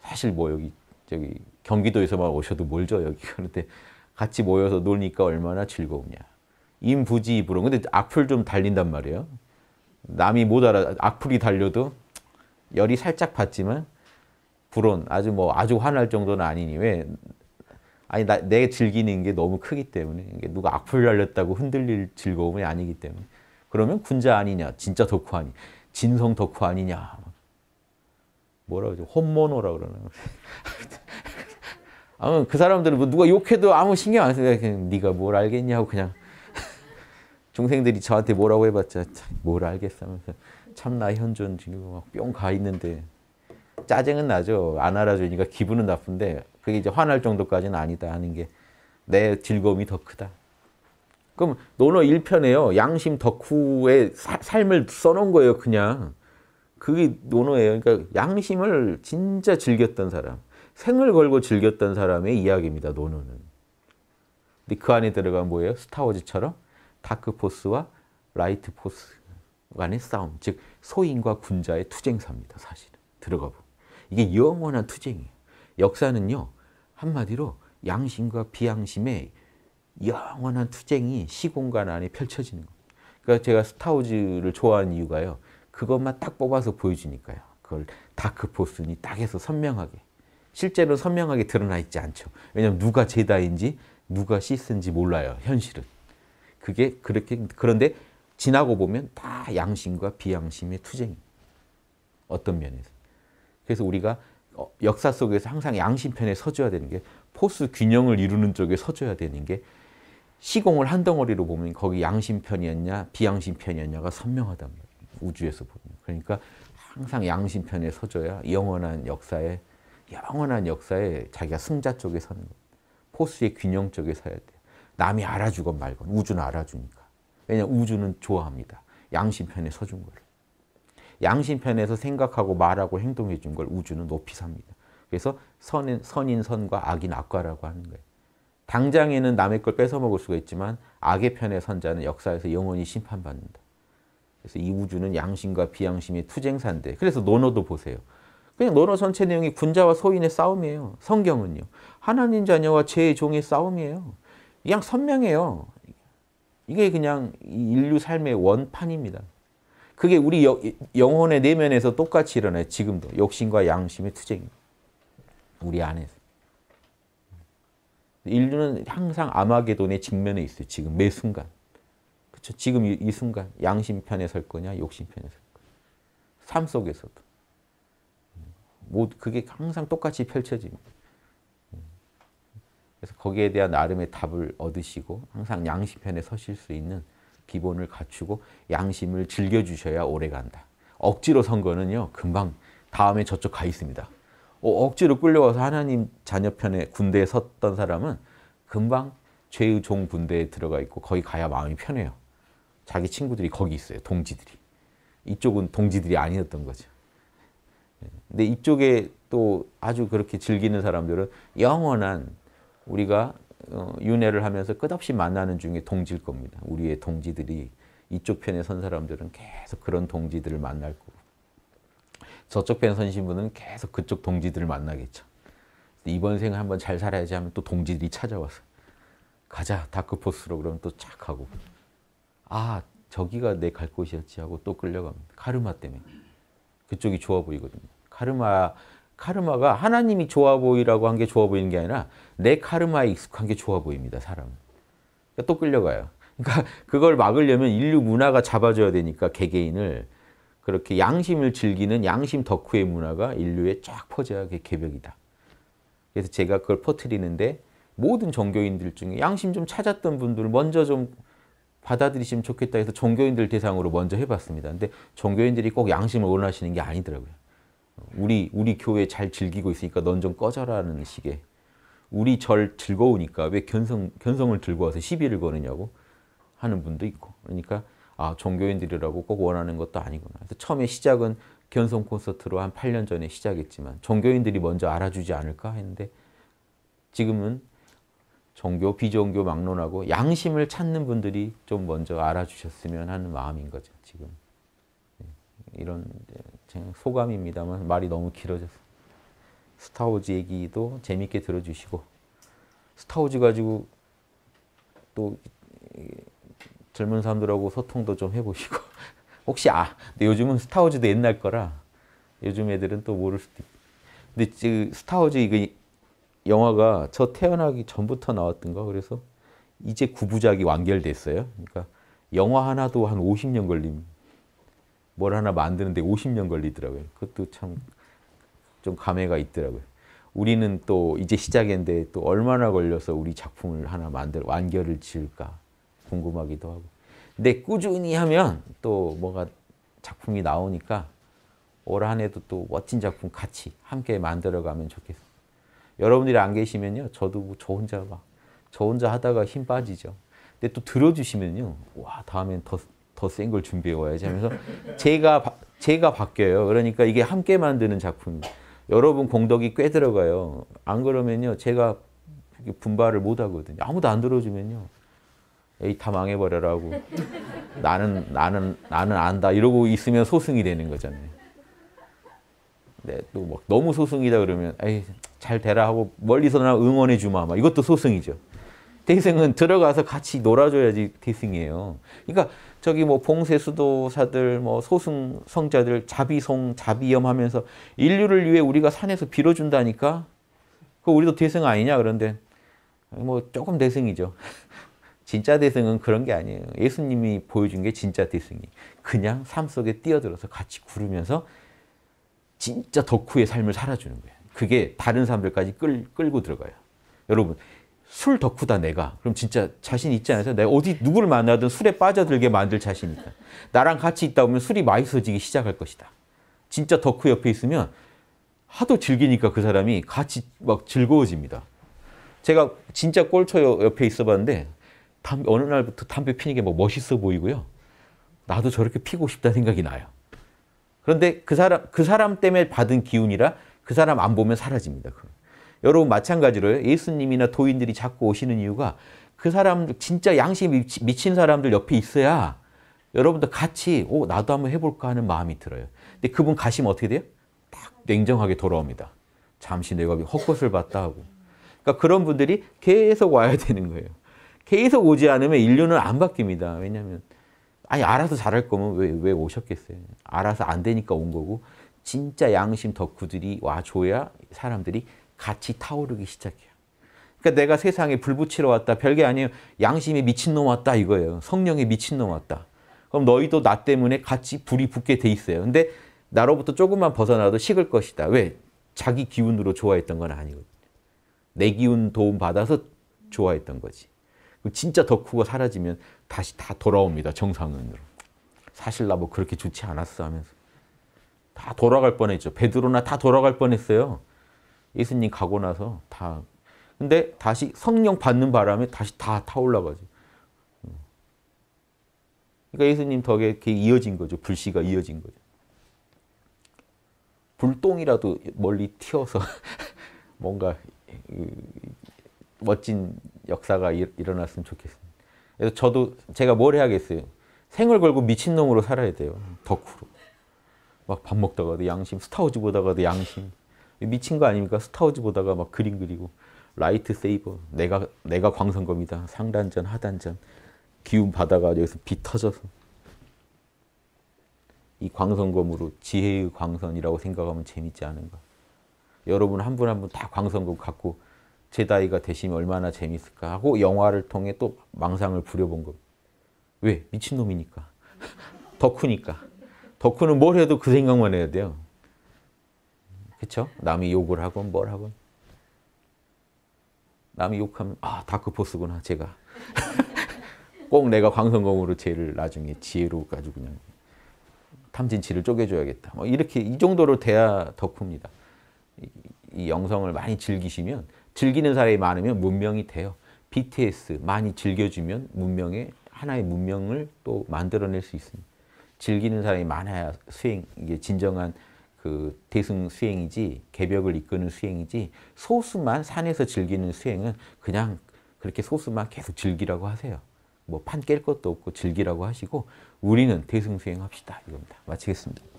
A: 사실 뭐 여기 저기 경기도에서만 오셔도 멀죠 여기 그런데 같이 모여서 놀니까 얼마나 즐거우냐. 인부지부러 근데 악플 좀 달린단 말이에요. 남이 못 알아 악플이 달려도 열이 살짝 받지만 불온 아주 뭐 아주 화날 정도는 아니니 왜 아니 나, 내 즐기는 게 너무 크기 때문에 이게 누가 악플 달렸다고 흔들릴 즐거움이 아니기 때문에 그러면 군자 아니냐, 진짜 덕후 아니, 진성 덕후 아니냐. 뭐라 그 혼모노라 그러나. 그 사람들은 뭐 누가 욕해도 아무 신경 안쓰니 그냥 네가 뭘 알겠냐고 그냥 중생들이 저한테 뭐라고 해봤자 뭘 알겠다면서 참나 현존 지금 막 뿅 가 있는데 짜증은 나죠. 안 알아주니까 기분은 나쁜데 그게 이제 화날 정도까지는 아니다 하는 게 내 즐거움이 더 크다. 그럼 논어 1편에요. 양심 덕후의 사, 삶을 써놓은 거예요. 그냥. 그게 논어예요. 그러니까 양심을 진짜 즐겼던 사람. 생을 걸고 즐겼던 사람의 이야기입니다. 논어는. 근데 그 안에 들어간 뭐예요? 스타워즈처럼 다크포스와 라이트포스 간의 싸움. 즉 소인과 군자의 투쟁사입니다. 사실은. 들어가 보면. 이게 영원한 투쟁이에요. 역사는요. 한마디로 양심과 비양심의 영원한 투쟁이 시공간 안에 펼쳐지는 겁니다. 그러니까 제가 스타우즈를 좋아하는 이유가요. 그것만 딱 뽑아서 보여주니까요. 그걸 다크포슨이 그 딱 해서 선명하게. 실제로 선명하게 드러나 있지 않죠. 왜냐하면 누가 제다인지 누가 시스인지 몰라요. 현실은. 그게 그렇게 그런데 지나고 보면 다 양심과 비양심의 투쟁 어떤 면에서. 그래서 우리가 어, 역사 속에서 항상 양심편에 서줘야 되는 게 포스 균형을 이루는 쪽에 서줘야 되는 게 시공을 한 덩어리로 보면 거기 양심 편이었냐 비양심 편이었냐가 선명하단 말이에요. 우주에서 보면. 그러니까 항상 양심 편에 서줘야 영원한 역사에 영원한 역사에 자기가 승자 쪽에 서는 거예요. 포스의 균형 쪽에 서야 돼요. 남이 알아주건 말건 우주는 알아주니까. 왜냐 우주는 좋아합니다. 양심 편에 서준 거를. 양심 편에서 생각하고 말하고 행동해 준 걸 우주는 높이 삽니다. 그래서 선인, 선인 선과 악인 악과라고 하는 거예요. 당장에는 남의 걸 뺏어 먹을 수가 있지만 악의 편에 선 자는 역사에서 영원히 심판받는다. 그래서 이 우주는 양심과 비양심의 투쟁사인데 그래서 논어도 보세요. 그냥 논어 전체 내용이 군자와 소인의 싸움이에요. 성경은요. 하나님 자녀와 죄의 종의 싸움이에요. 그냥 선명해요. 이게 그냥 인류 삶의 원판입니다. 그게 우리 여, 영혼의 내면에서 똑같이 일어나요. 지금도. 욕심과 양심의 투쟁입 우리 안에서. 인류는 항상 아마게돈의 직면에 있어요. 지금 매 순간. 그렇죠? 지금 이, 이 순간 양심 편에 설 거냐, 욕심 편에 설 거냐. 삶 속에서도. 뭐 그게 항상 똑같이 펼쳐집니다. 그래서 거기에 대한 나름의 답을 얻으시고 항상 양심편에 서실 수 있는 기본을 갖추고 양심을 즐겨주셔야 오래 간다. 억지로 선 거는요. 금방 다음에 저쪽 가 있습니다. 어, 억지로 끌려와서 하나님 자녀 편에 군대에 섰던 사람은 금방 죄의 종 군대에 들어가 있고 거기 가야 마음이 편해요. 자기 친구들이 거기 있어요. 동지들이. 이쪽은 동지들이 아니었던 거죠. 근데 이쪽에 또 아주 그렇게 즐기는 사람들은 영원한 우리가 어, 윤회를 하면서 끝없이 만나는 중에 동지일 겁니다. 우리의 동지들이 이쪽 편에 선 사람들은 계속 그런 동지들을 만날 거고 저쪽 편 선신부는 계속 그쪽 동지들을 만나겠죠. 이번 생을 한번 잘 살아야지 하면 또 동지들이 찾아와서 가자 다크포스로 그러면 또 착하고 아 저기가 내 갈 곳이었지 하고 또 끌려갑니다. 카르마 때문에 그쪽이 좋아 보이거든요. 카르마 카르마가 하나님이 좋아 보이라고 한 게 좋아 보이는 게 아니라 내 카르마에 익숙한 게 좋아 보입니다. 사람 그러니까 또 끌려가요. 그러니까 그걸 막으려면 인류 문화가 잡아줘야 되니까 개개인을 그렇게 양심을 즐기는 양심 덕후의 문화가 인류에 쫙퍼져야할 개벽이다. 그래서 제가 그걸 퍼뜨리는데 모든 종교인들 중에 양심 좀 찾았던 분들 먼저 좀 받아들이시면 좋겠다 해서 종교인들 대상으로 먼저 해봤습니다. 근데 종교인들이 꼭 양심을 원하시는 게 아니더라고요. 우리 우리 교회 잘 즐기고 있으니까 넌 좀 꺼져라는 식의 우리 절 즐거우니까 왜 견성, 견성을 들고 와서 시비를 거느냐고 하는 분도 있고 그러니까 아, 종교인들이라고 꼭 원하는 것도 아니구나. 그래서 처음에 시작은 견성 콘서트로 한 8년 전에 시작했지만 종교인들이 먼저 알아주지 않을까 했는데 지금은 종교, 비종교 막론하고 양심을 찾는 분들이 좀 먼저 알아주셨으면 하는 마음인 거죠, 지금. 네, 이런 소감입니다만 말이 너무 길어졌어 스타워즈 얘기도 재밌게 들어주시고 스타워즈 가지고 또 젊은 사람들하고 소통도 좀 해보시고 혹시 아 근데 요즘은 스타워즈도 옛날 거라 요즘 애들은 또 모를 수도 있고 근데 지 스타워즈 이거 영화가 저 태어나기 전부터 나왔던가 그래서 이제 구부작이 완결됐어요 그러니까 영화 하나도 한 50년 걸림 뭘 하나 만드는데 50년 걸리더라고요 그것도 참 좀 감회가 있더라고요 우리는 또 이제 시작인데 또 얼마나 걸려서 우리 작품을 하나 만들 완결을 지을까 궁금하기도 하고. 근데 꾸준히 하면 또 뭔가 작품이 나오니까 올 한 해도 또 멋진 작품 같이 함께 만들어가면 좋겠어요. 여러분들이 안 계시면요. 저도 저 혼자 막, 저 혼자 하다가 힘 빠지죠. 근데 또 들어주시면요. 와, 다음엔 더, 더 센 걸 준비해 와야지 하면서 제가, 제가 바뀌어요. 그러니까 이게 함께 만드는 작품다 여러분 공덕이 꽤 들어가요. 안 그러면요. 제가 분발을 못 하거든요. 아무도 안 들어주면요. 에 이다 망해버려라고 나는 나는 나는 안다 이러고 있으면 소승이 되는 거잖아요. 네, 또막 뭐, 너무 소승이다 그러면 에이 잘 되라 하고 멀리서나 응원해 주마 막 이것도 소승이죠. 태생은 들어가서 같이 놀아줘야지 태생이에요. 그러니까 저기 뭐 봉쇄 수도사들 뭐 소승 성자들 자비송 자비염 하면서 인류를 위해 우리가 산에서 빌어준다니까 그 우리도 대승 아니냐 그런데 뭐 조금 대승이죠. 진짜 대승은 그런 게 아니에요. 예수님이 보여준 게 진짜 대승이 그냥 삶 속에 뛰어들어서 같이 구르면서 진짜 덕후의 삶을 살아주는 거예요. 그게 다른 사람들까지 끌, 끌고 들어가요. 여러분 술 덕후다 내가. 그럼 진짜 자신 있지 않으세요? 내가 어디 누구를 만나든 술에 빠져들게 만들 자신 있다. 나랑 같이 있다 보면 술이 맛있어지기 시작할 것이다. 진짜 덕후 옆에 있으면 하도 즐기니까 그 사람이 같이 막 즐거워집니다. 제가 진짜 꼴초 옆에 있어봤는데 담, 어느 날부터 담배 피는 게 뭐 멋있어 보이고요. 나도 저렇게 피고 싶다는 생각이 나요. 그런데 그 사람, 그 사람 때문에 받은 기운이라 그 사람 안 보면 사라집니다. 그럼. 여러분 마찬가지로 예수님이나 도인들이 자꾸 오시는 이유가 그 사람 진짜 양심이 미친 사람들 옆에 있어야 여러분도 같이 오 나도 한번 해볼까 하는 마음이 들어요. 근데 그분 가시면 어떻게 돼요? 딱 냉정하게 돌아옵니다. 잠시 내가 헛것을 봤다 하고. 그러니까 그런 분들이 계속 와야 되는 거예요. 계속 오지 않으면 인류는 안 바뀝니다. 왜냐하면 아니 알아서 잘할 거면 왜, 왜 오셨겠어요. 알아서 안 되니까 온 거고 진짜 양심 덕후들이 와줘야 사람들이 같이 타오르기 시작해요. 그러니까 내가 세상에 불 붙이러 왔다. 별게 아니에요. 양심이 미친놈 왔다 이거예요. 성령이 미친놈 왔다. 그럼 너희도 나 때문에 같이 불이 붙게 돼 있어요. 근데 나로부터 조금만 벗어나도 식을 것이다. 왜? 자기 기운으로 좋아했던 건 아니거든요. 내 기운 도움받아서 좋아했던 거지. 그 진짜 더 크고 사라지면 다시 다 돌아옵니다. 정상으로 사실 나 뭐 그렇게 좋지 않았어 하면서. 다 돌아갈 뻔했죠. 베드로나 다 돌아갈 뻔했어요. 예수님 가고 나서 다. 근데 다시 성령 받는 바람에 다시 다 타올라가죠. 그러니까 예수님 덕에 이어진 거죠. 불씨가 이어진 거죠. 불똥이라도 멀리 튀어서 뭔가 멋진 역사가 일, 어났으면 좋겠습니다. 그래서 저도 제가 뭘 해야겠어요? 생을 걸고 미친놈으로 살아야 돼요. 덕후로. 막 밥 먹다가도 양심, 스타워즈 보다가도 양심. 미친 거 아닙니까? 스타워즈 보다가 막 그림 그리고 라이트 세이버, 내가 내가 광선검이다. 상단전, 하단전. 기운 받아가 여기서 비 터져서 이 광선검으로 지혜의 광선이라고 생각하면 재밌지 않은가. 여러분 한 분 한 분 다 광선검 갖고 제다이가 되시면 얼마나 재밌을까 하고 영화를 통해 또 망상을 부려본 겁니다. 왜? 미친놈이니까. 덕후니까. 덕후는 뭘 해도 그 생각만 해야 돼요. 그렇 남이 욕을 하건 뭘 하건. 남이 욕하면 아 다크포스구나 제가. 꼭 내가 광선공으로 쟤를 나중에 지혜로 가지고 그냥 탐진치를 쪼개줘야겠다. 뭐 이렇게 이 정도로 돼야 덕후입니다. 이, 이 영성을 많이 즐기시면 즐기는 사람이 많으면 문명이 돼요. BTS 많이 즐겨주면 문명의 하나의 문명을 또 만들어낼 수 있습니다. 즐기는 사람이 많아야 수행 이게 진정한 그 대승 수행이지 개벽을 이끄는 수행이지 소수만 산에서 즐기는 수행은 그냥 그렇게 소수만 계속 즐기라고 하세요. 뭐 판 깰 것도 없고 즐기라고 하시고 우리는 대승 수행합시다 이겁니다. 마치겠습니다.